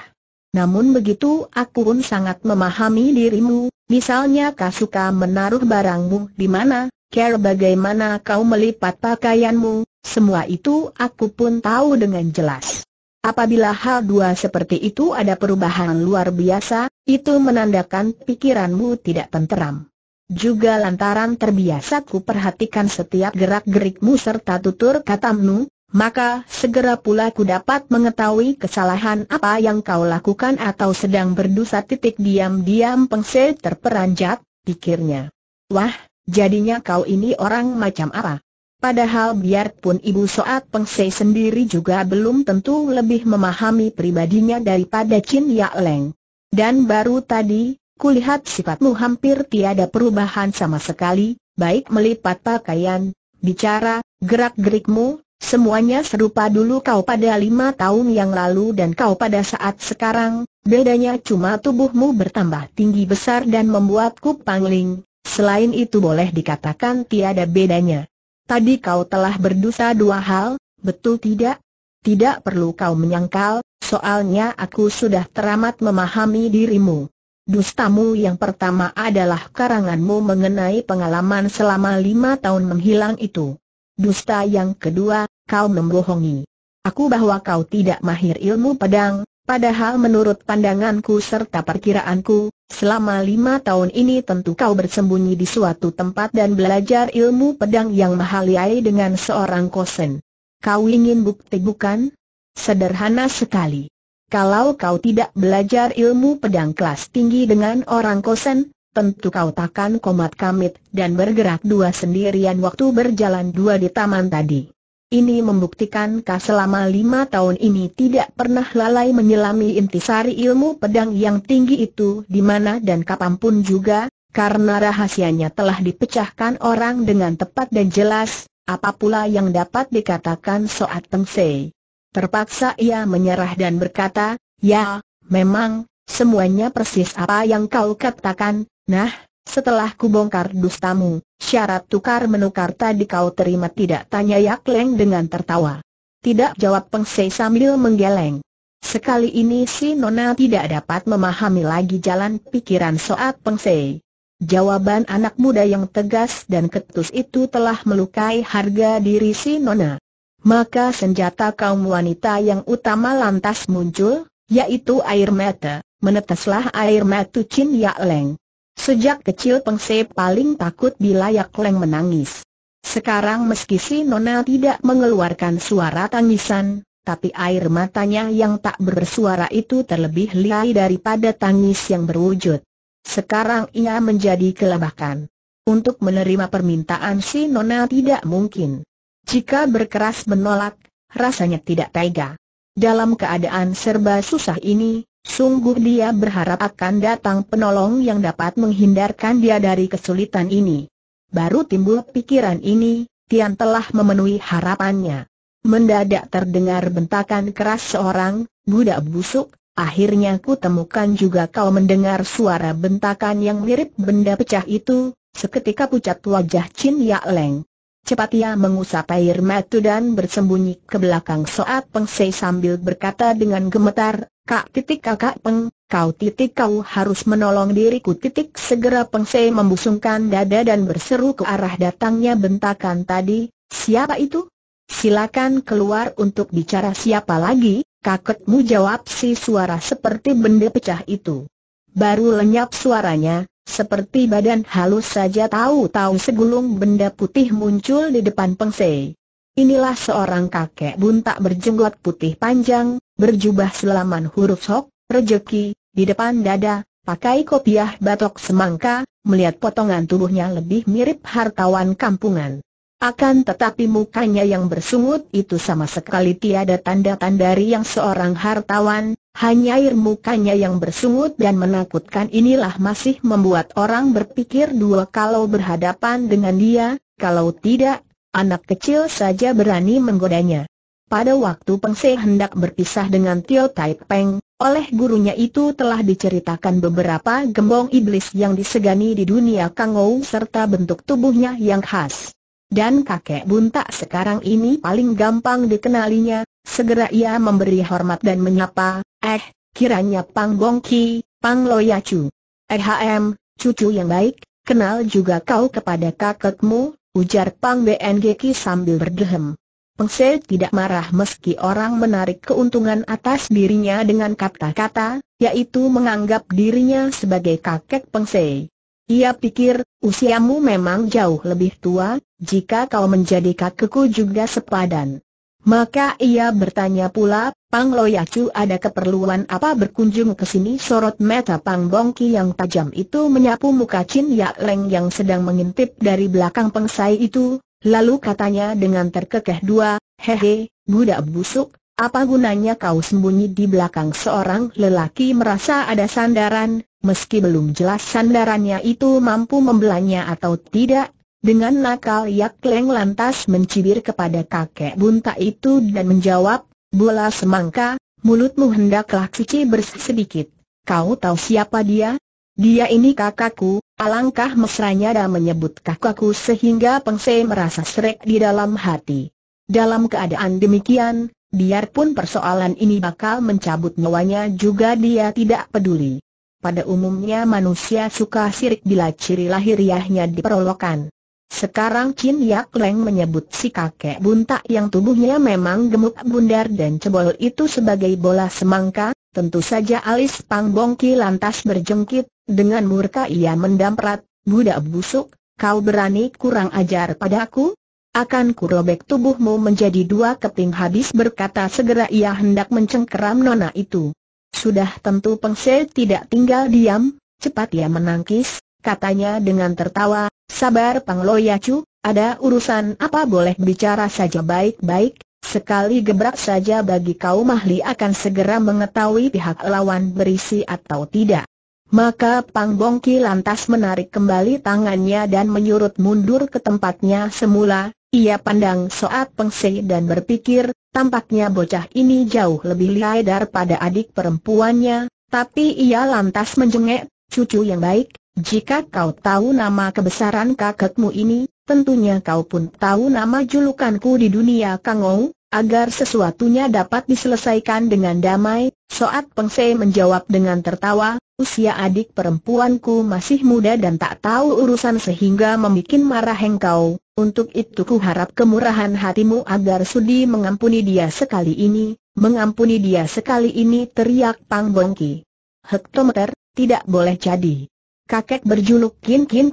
Speaker 1: Namun begitu aku pun sangat memahami dirimu, misalnya kau suka menaruh barangmu di mana, care bagaimana kau melipat pakaianmu, semua itu aku pun tahu dengan jelas. Apabila hal dua seperti itu ada perubahan luar biasa, itu menandakan pikiranmu tidak tenteram juga lantaran terbiasa ku perhatikan setiap gerak-gerikmu serta tutur katamu, maka segera pula ku dapat mengetahui kesalahan apa yang kau lakukan atau sedang berdosa titik diam-diam pengse terperanjat, pikirnya. Wah, jadinya kau ini orang macam apa? Padahal biarpun Ibu Soat Pengse sendiri juga belum tentu lebih memahami pribadinya daripada Chin Yak Leng. Dan baru tadi, Kulihat sifatmu hampir tiada perubahan sama sekali, baik melipat pakaian, bicara, gerak-gerikmu, semuanya serupa dulu kau pada lima tahun yang lalu dan kau pada saat sekarang, bedanya cuma tubuhmu bertambah tinggi besar dan membuatku pangling, selain itu boleh dikatakan tiada bedanya. Tadi kau telah berdosa dua hal, betul tidak? Tidak perlu kau menyangkal, soalnya aku sudah teramat memahami dirimu. Dustamu yang pertama adalah karanganmu mengenai pengalaman selama lima tahun menghilang itu. Dusta yang kedua, kau membohongi aku bahwa kau tidak mahir ilmu pedang, padahal menurut pandanganku serta perkiraanku, selama lima tahun ini tentu kau bersembunyi di suatu tempat dan belajar ilmu pedang yang mahaliai dengan seorang kosen. Kau ingin bukti bukan? Sederhana sekali. Kalau kau tidak belajar ilmu pedang kelas tinggi dengan orang kosen, tentu kau takkan komat kamit dan bergerak dua sendirian waktu berjalan dua di taman tadi. Ini membuktikan kau selama lima tahun ini tidak pernah lalai menyelami intisari ilmu pedang yang tinggi itu di mana dan kapanpun juga, karena rahasianya telah dipecahkan orang dengan tepat dan jelas, apa pula yang dapat dikatakan Soat tengsei. Terpaksa ia menyerah dan berkata, ya, memang, semuanya persis apa yang kau katakan, nah, setelah ku bongkar dustamu, syarat tukar menukar tadi kau terima tidak tanya Yak Leng dengan tertawa. Tidak jawab Pengsei sambil menggeleng. Sekali ini si Nona tidak dapat memahami lagi jalan pikiran Soat Pengsei. Jawaban anak muda yang tegas dan ketus itu telah melukai harga diri si Nona maka senjata kaum wanita yang utama lantas muncul, yaitu air mata, meneteslah air mata Chin Yak Leng. Sejak kecil Pengse paling takut bila Yak Leng menangis. Sekarang meski si Nona tidak mengeluarkan suara tangisan, tapi air matanya yang tak bersuara itu terlebih lihai daripada tangis yang berwujud. Sekarang ia menjadi kelabakan. Untuk menerima permintaan si Nona tidak mungkin. Jika berkeras menolak, rasanya tidak tega. Dalam keadaan serba susah ini, sungguh dia berharap akan datang penolong yang dapat menghindarkan dia dari kesulitan ini. Baru timbul pikiran ini, Tian telah memenuhi harapannya. Mendadak terdengar bentakan keras seorang, budak busuk, akhirnya kutemukan juga kau mendengar suara bentakan yang mirip benda pecah itu, seketika pucat wajah Chin Yak Leng. Cepat ia mengusap air mata dan bersembunyi ke belakang Soat Peng Sei sambil berkata dengan gemetar, Kak titik kakak Peng, kau titik kau harus menolong diriku titik segera Peng Sei membusungkan dada dan berseru ke arah datangnya bentakan tadi, siapa itu? Silakan keluar untuk bicara siapa lagi, kakekmu jawab si suara seperti benda pecah itu. Baru lenyap suaranya, seperti badan halus saja tahu-tahu segulung benda putih muncul di depan Pengse. Inilah seorang kakek buntak berjenggot putih panjang, berjubah selaman huruf sok, rejeki, di depan dada, pakai kopiah batok semangka, melihat potongan tubuhnya lebih mirip hartawan kampungan. Akan tetapi mukanya yang bersungut itu sama sekali tiada tanda-tanda dari yang seorang hartawan, hanya air mukanya yang bersungut dan menakutkan inilah masih membuat orang berpikir dua kalau berhadapan dengan dia, kalau tidak, anak kecil saja berani menggodanya. Pada waktu Peng Se hendak berpisah dengan Tio Tai Peng, oleh gurunya itu telah diceritakan beberapa gembong iblis yang disegani di dunia Kangou serta bentuk tubuhnya yang khas. Dan kakek buntak sekarang ini paling gampang dikenalinya, Segera ia memberi hormat dan menyapa, eh, kiranya Pang Bongki, Pang Loyacu. HM, cucu yang baik, kenal juga kau kepada kakekmu, ujar Pang BNGK sambil berdehem. Peng Se tidak marah meski orang menarik keuntungan atas dirinya dengan kata-kata, yaitu menganggap dirinya sebagai kakek Peng Se. Ia pikir, usiamu memang jauh lebih tua, jika kau menjadi kakekku juga sepadan. Maka ia bertanya pula, Pang Loyacu ada keperluan apa berkunjung ke sini? Sorot mata Pang Bongki yang tajam itu menyapu muka Chin Yak Leng yang sedang mengintip dari belakang pengsai itu, lalu katanya dengan terkekeh dua, hehe, budak busuk, apa gunanya kau sembunyi di belakang seorang lelaki merasa ada sandaran, meski belum jelas sandarannya itu mampu membelanya atau tidak, dengan nakal Yak Leng lantas mencibir kepada kakek bunta itu dan menjawab, bola semangka, mulutmu hendaklah cuci bersih sedikit. Kau tahu siapa dia? Dia ini kakakku, alangkah mesranya dan menyebut kakakku sehingga Pengse merasa serik di dalam hati. Dalam keadaan demikian, biarpun persoalan ini bakal mencabut nyawanya juga dia tidak peduli. Pada umumnya manusia suka sirik bila ciri lahiriahnya diperolokan. Sekarang Chin Yak Leng menyebut si kakek buntak yang tubuhnya memang gemuk bundar dan cebol itu sebagai bola semangka, tentu saja alis Pang Bongki lantas berjengkit, dengan murka ia mendamprat, budak busuk, kau berani kurang ajar padaku? Akan kurobek tubuhmu menjadi dua keping habis berkata segera ia hendak mencengkeram nona itu. Sudah tentu Pengsel tidak tinggal diam, cepat ia menangkis, katanya dengan tertawa, sabar Pangloyacu, ada urusan apa boleh bicara saja baik-baik, Sekali gebrak saja bagi kau mahli akan segera mengetahui pihak lawan berisi atau tidak. Maka Pang Bongki lantas menarik kembali tangannya dan menyurut mundur ke tempatnya semula. Ia pandang Soat Pengse dan berpikir, tampaknya bocah ini jauh lebih lihai daripada adik perempuannya, tapi ia lantas menjengek, cucu yang baik, jika kau tahu nama kebesaran kakekmu ini, tentunya kau pun tahu nama julukanku di dunia Kangou, agar sesuatunya dapat diselesaikan dengan damai, Soat Pengse menjawab dengan tertawa, usia adik perempuanku masih muda dan tak tahu urusan sehingga membuat marah engkau, untuk itu ku harap kemurahan hatimu agar sudi mengampuni dia sekali ini, mengampuni dia sekali ini teriak Pang Bongki. Hektometer, tidak boleh jadi kakek berjuluk Kin Kin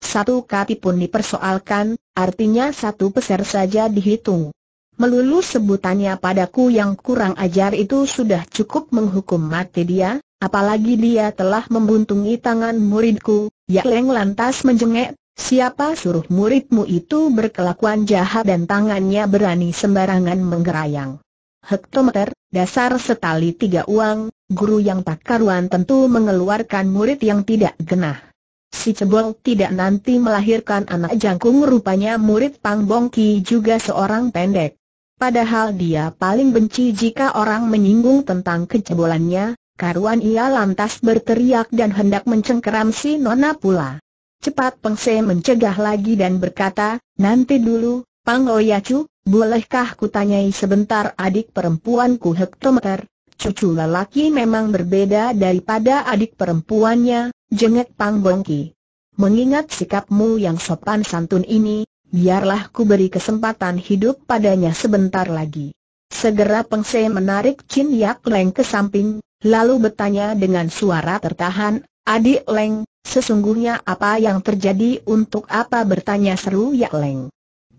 Speaker 1: satu kati pun dipersoalkan, artinya satu peser saja dihitung. Melulu sebutannya padaku yang kurang ajar itu sudah cukup menghukum mati dia, apalagi dia telah membuntungi tangan muridku, Ya Leng lantas menjengek, siapa suruh muridmu itu berkelakuan jahat dan tangannya berani sembarangan menggerayang hektometer, dasar setali tiga uang, guru yang tak karuan tentu mengeluarkan murid yang tidak genah. Si cebol tidak nanti melahirkan anak jangkung rupanya murid Pang Bongki juga seorang pendek. Padahal dia paling benci jika orang menyinggung tentang kecebolannya, karuan ia lantas berteriak dan hendak mencengkeram si nona pula. Cepat Pengse mencegah lagi dan berkata, nanti dulu, Pang Oyacu, Bolehkah kutanyai sebentar adik perempuanku hektometer? Cucu lelaki memang berbeda daripada adik perempuannya, jengek Pang Bongki. Mengingat sikapmu yang sopan santun ini, biarlah ku beri kesempatan hidup padanya sebentar lagi. Segera Pengse menarik Chin Yak Leng ke samping, lalu bertanya dengan suara tertahan, Adik Leng, sesungguhnya apa yang terjadi untuk apa bertanya seru Yak Leng?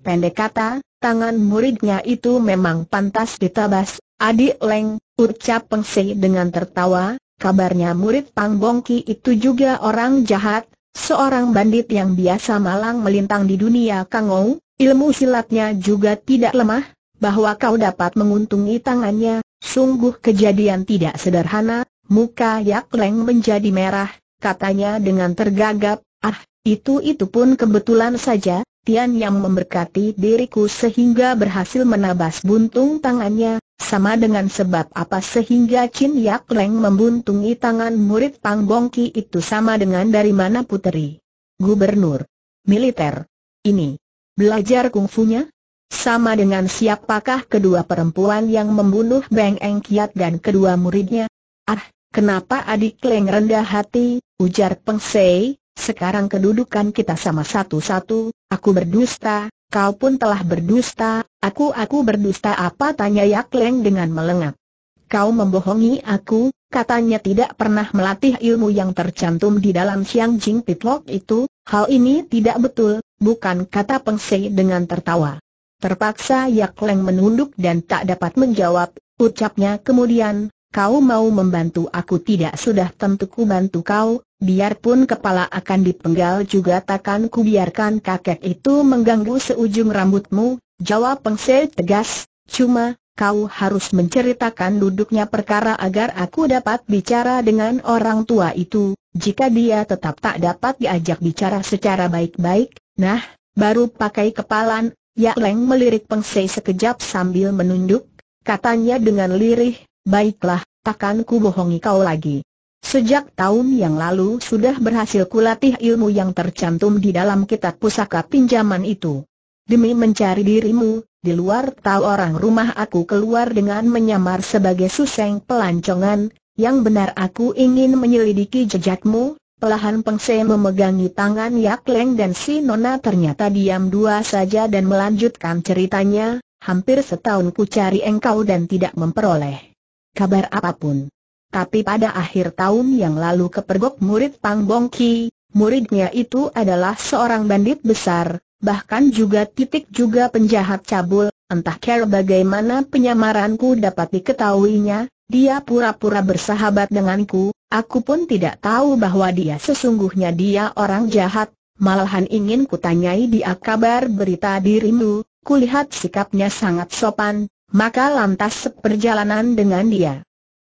Speaker 1: Pendek kata, tangan muridnya itu memang pantas ditabas, adik Leng, ucap Peng Se dengan tertawa, kabarnya murid Pang Bongki itu juga orang jahat, seorang bandit yang biasa malang melintang di dunia Kangou, ilmu silatnya juga tidak lemah, bahwa kau dapat menguntungi tangannya, sungguh kejadian tidak sederhana, muka Yak Leng menjadi merah, katanya dengan tergagap, ah, itu-itu pun kebetulan saja, Tian yang memberkati diriku sehingga berhasil menabas buntung tangannya, sama dengan sebab apa sehingga Chin Yak Leng membuntungi tangan murid Pang Bongki itu sama dengan dari mana puteri? Gubernur. Militer. Ini. Belajar kungfunya? Sama dengan siapakah kedua perempuan yang membunuh Beng Eng Kiat dan kedua muridnya? Ah, kenapa adik Leng rendah hati, ujar Peng Sei, sekarang kedudukan kita sama satu-satu, aku berdusta, kau pun telah berdusta, aku-aku berdusta apa tanya Yak Leng dengan melengak. Kau membohongi aku, katanya tidak pernah melatih ilmu yang tercantum di dalam Siang Jing Pitlock itu, hal ini tidak betul, bukan kata Peng Sei dengan tertawa. Terpaksa Yak Leng menunduk dan tak dapat menjawab, ucapnya kemudian, Kau mau membantu aku tidak sudah tentu ku bantu kau, biarpun kepala akan dipenggal juga takkan ku biarkan kakek itu mengganggu seujung rambutmu, jawab Pengse tegas, cuma, kau harus menceritakan duduknya perkara agar aku dapat bicara dengan orang tua itu, jika dia tetap tak dapat diajak bicara secara baik-baik, nah, baru pakai kepalan, Ya Leng melirik Pengse sekejap sambil menunduk, katanya dengan lirih, Baiklah, takkan ku bohongi kau lagi. Sejak tahun yang lalu sudah berhasil kulatih ilmu yang tercantum di dalam kitab pusaka pinjaman itu. Demi mencari dirimu, di luar tahu orang rumah aku keluar dengan menyamar sebagai suseng pelancongan, yang benar aku ingin menyelidiki jejakmu, Pelahan Pengse memegangi tangan Yak Leng dan si Nona ternyata diam dua saja dan melanjutkan ceritanya, hampir setahun ku cari engkau dan tidak memperoleh kabar apapun. Tapi pada akhir tahun yang lalu kepergok murid Pang Bong Ki, muridnya itu adalah seorang bandit besar, bahkan juga titik juga penjahat cabul, entah care bagaimana penyamaranku dapat diketahuinya, dia pura-pura bersahabat denganku, aku pun tidak tahu bahwa dia sesungguhnya dia orang jahat, Malahan ingin kutanyai dia kabar berita dirimu, kulihat sikapnya sangat sopan, maka lantas seperjalanan dengan dia.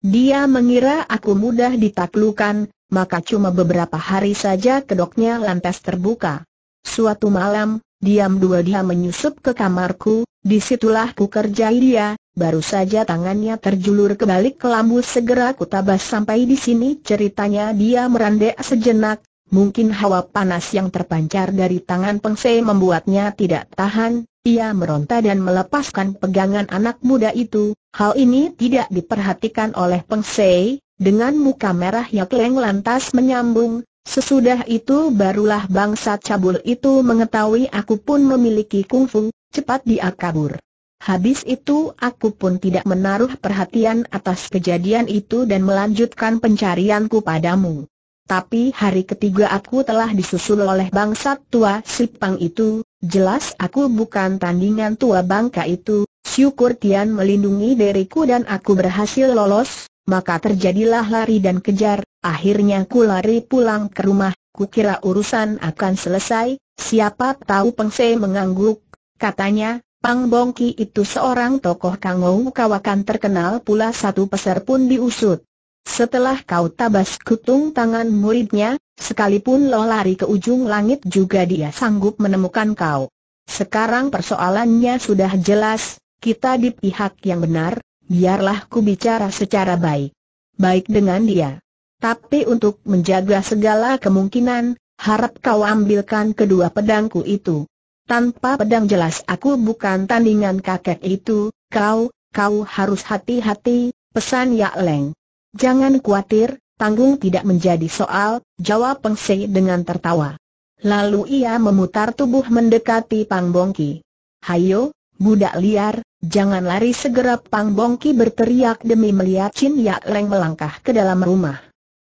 Speaker 1: Dia mengira aku mudah ditaklukan, maka cuma beberapa hari saja kedoknya lantas terbuka. Suatu malam, diam dua dia menyusup ke kamarku, disitulah ku kerjai dia, baru saja tangannya terjulur ke balik kelambu segera ku tabas sampai di sini ceritanya dia merandek sejenak, mungkin hawa panas yang terpancar dari tangan Pengse membuatnya tidak tahan, ia meronta dan melepaskan pegangan anak muda itu, hal ini tidak diperhatikan oleh Peng Sei, dengan muka merah yang Leng lantas menyambung, sesudah itu barulah bangsa cabul itu mengetahui aku pun memiliki kungfu, cepat dia kabur. Habis itu aku pun tidak menaruh perhatian atas kejadian itu dan melanjutkan pencarianku padamu. Tapi hari ketiga aku telah disusul oleh bangsa tua Sipang itu, Jelas aku bukan tandingan tua bangka itu, syukur Tian melindungi diriku dan aku berhasil lolos, maka terjadilah lari dan kejar, akhirnya ku lari pulang ke rumah, Ku kira urusan akan selesai, siapa tahu Pengse mengangguk, katanya, Pang Bongki itu seorang tokoh kangou kawakan terkenal pula satu peser pun diusut. Setelah kau tabas kutung tangan muridnya, Sekalipun lo lari ke ujung langit juga dia sanggup menemukan kau. Sekarang persoalannya sudah jelas, kita di pihak yang benar, biarlah ku bicara secara baik. Baik dengan dia. Tapi untuk menjaga segala kemungkinan, harap kau ambilkan kedua pedangku itu. Tanpa pedang jelas aku bukan tandingan kakek itu, kau, kau harus hati-hati, pesan Yak Leng. Jangan khawatir, Tanggung tidak menjadi soal, jawab Peng Sei dengan tertawa. Lalu ia memutar tubuh mendekati Pang Bongki. Hayo, budak liar, jangan lari segera Pang Bongki berteriak demi melihat Chin Ya Leng melangkah ke dalam rumah.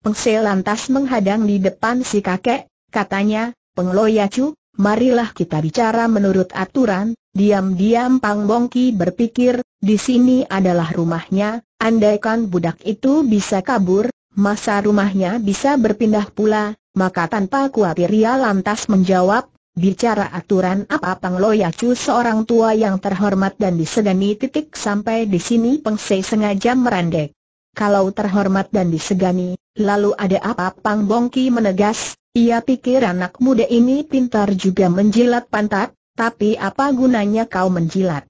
Speaker 1: Peng Sei lantas menghadang di depan si kakek, katanya, Peng Loyacu, marilah kita bicara menurut aturan, diam-diam Pang Bongki berpikir, di sini adalah rumahnya, andaikan budak itu bisa kabur, masa rumahnya bisa berpindah pula, maka tanpa khawatir ia lantas menjawab, bicara aturan apa Pang Loya seorang tua yang terhormat dan disegani titik sampai di sini Peng sengaja merendah. Kalau terhormat dan disegani, lalu ada apa Pang Bongki menegas, ia pikir anak muda ini pintar juga menjilat pantat, tapi apa gunanya kau menjilat?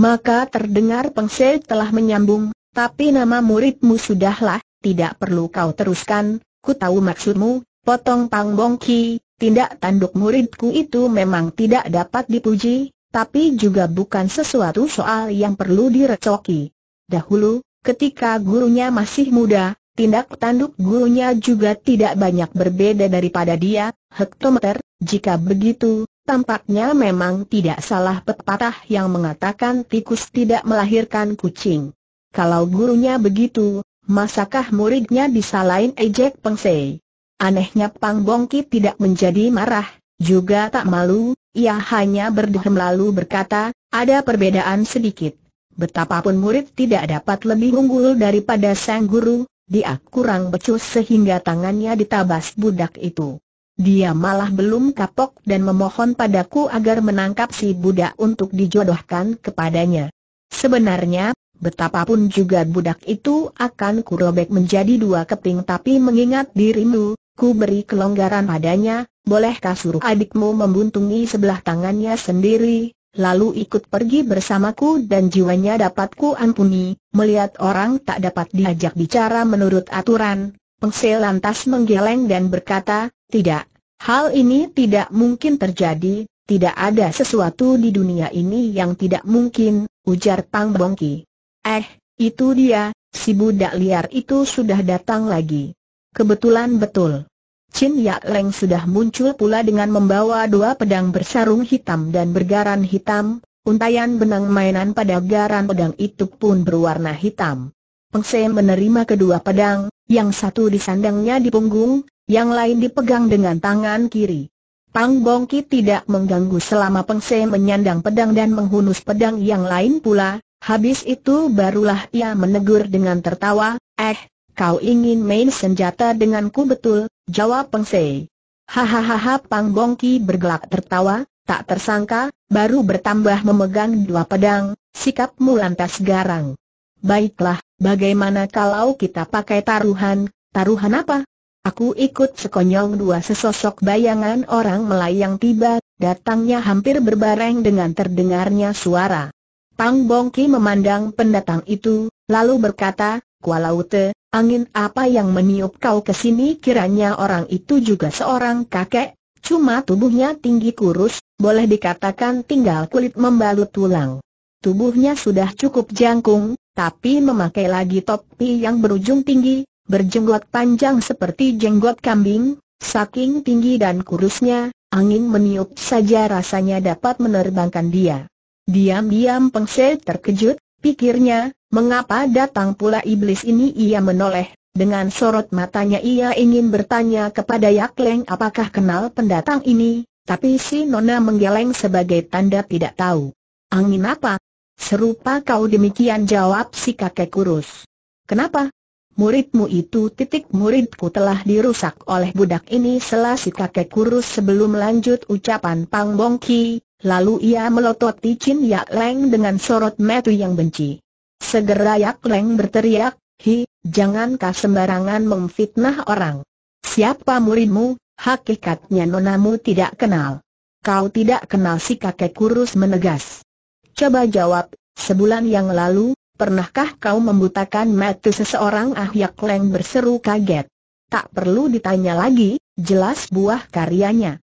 Speaker 1: Maka terdengar Peng telah menyambung, tapi nama muridmu sudahlah, tidak perlu kau teruskan, ku tahu maksudmu, potong Pang Bong Ki, tindak tanduk muridku itu memang tidak dapat dipuji, tapi juga bukan sesuatu soal yang perlu direcoki. Dahulu, ketika gurunya masih muda, tindak tanduk gurunya juga tidak banyak berbeda daripada dia, hektometer, jika begitu, tampaknya memang tidak salah pepatah yang mengatakan tikus tidak melahirkan kucing. Kalau gurunya begitu, Masakah muridnya bisa lain ejek pengsei? Anehnya Pang Bongki tidak menjadi marah, juga tak malu, ia hanya berdehem lalu berkata, ada perbedaan sedikit. Betapapun murid tidak dapat lebih unggul daripada sang guru, dia kurang becus sehingga tangannya ditabas budak itu. Dia malah belum kapok dan memohon padaku agar menangkap si budak untuk dijodohkan kepadanya. Sebenarnya, Betapapun juga budak itu akan kurobek menjadi dua keping tapi mengingat dirimu, ku beri kelonggaran padanya, bolehkah suruh adikmu membuntungi sebelah tangannya sendiri, lalu ikut pergi bersamaku dan jiwanya dapat ku ampuni, melihat orang tak dapat diajak bicara menurut aturan. pengsel lantas menggeleng dan berkata, tidak, hal ini tidak mungkin terjadi, tidak ada sesuatu di dunia ini yang tidak mungkin, ujar Pang Bongki. Eh, itu dia, si budak liar itu sudah datang lagi. Kebetulan betul. Chin Yak Leng sudah muncul pula dengan membawa dua pedang bersarung hitam dan bergaran hitam, untayan benang mainan pada garan pedang itu pun berwarna hitam. Peng Se menerima kedua pedang, yang satu disandangnya di punggung, yang lain dipegang dengan tangan kiri. Pang Bongki tidak mengganggu selama Peng Se menyandang pedang dan menghunus pedang yang lain pula, Habis itu barulah ia menegur dengan tertawa, eh, kau ingin main senjata denganku betul, jawab Peng Sei. Hahaha Pang Bongki bergelak tertawa, tak tersangka, baru bertambah memegang dua pedang, sikapmu lantas garang. Baiklah, bagaimana kalau kita pakai taruhan, taruhan apa? Aku ikut sekonyong dua sesosok bayangan orang melayang tiba, datangnya hampir berbareng dengan terdengarnya suara. Pang Bongki memandang pendatang itu, lalu berkata, Kuala Ute, angin apa yang meniup kau ke sini kiranya orang itu juga seorang kakek, cuma tubuhnya tinggi kurus, boleh dikatakan tinggal kulit membalut tulang. Tubuhnya sudah cukup jangkung, tapi memakai lagi topi yang berujung tinggi, berjenggot panjang seperti jenggot kambing, saking tinggi dan kurusnya, angin meniup saja rasanya dapat menerbangkan dia. Diam-diam Pengse terkejut, pikirnya, mengapa datang pula iblis ini ia menoleh, dengan sorot matanya ia ingin bertanya kepada Yak leng apakah kenal pendatang ini, tapi si Nona menggeleng sebagai tanda tidak tahu. Angin apa? Serupa kau demikian jawab si kakek kurus. Kenapa? Muridmu itu titik muridku telah dirusak oleh budak ini Selasih kakek kurus sebelum lanjut ucapan Pang Bongki, Lalu ia melotot Chin Yak Leng dengan sorot metu yang benci. Segera Yak Leng berteriak, Hi, jangankah sembarangan memfitnah orang. Siapa muridmu, hakikatnya nonamu tidak kenal. Kau tidak kenal si kakek kurus menegas. Coba jawab, sebulan yang lalu, pernahkah kau membutakan metu seseorang Ah Yak Leng berseru kaget. Tak perlu ditanya lagi, jelas buah karyanya.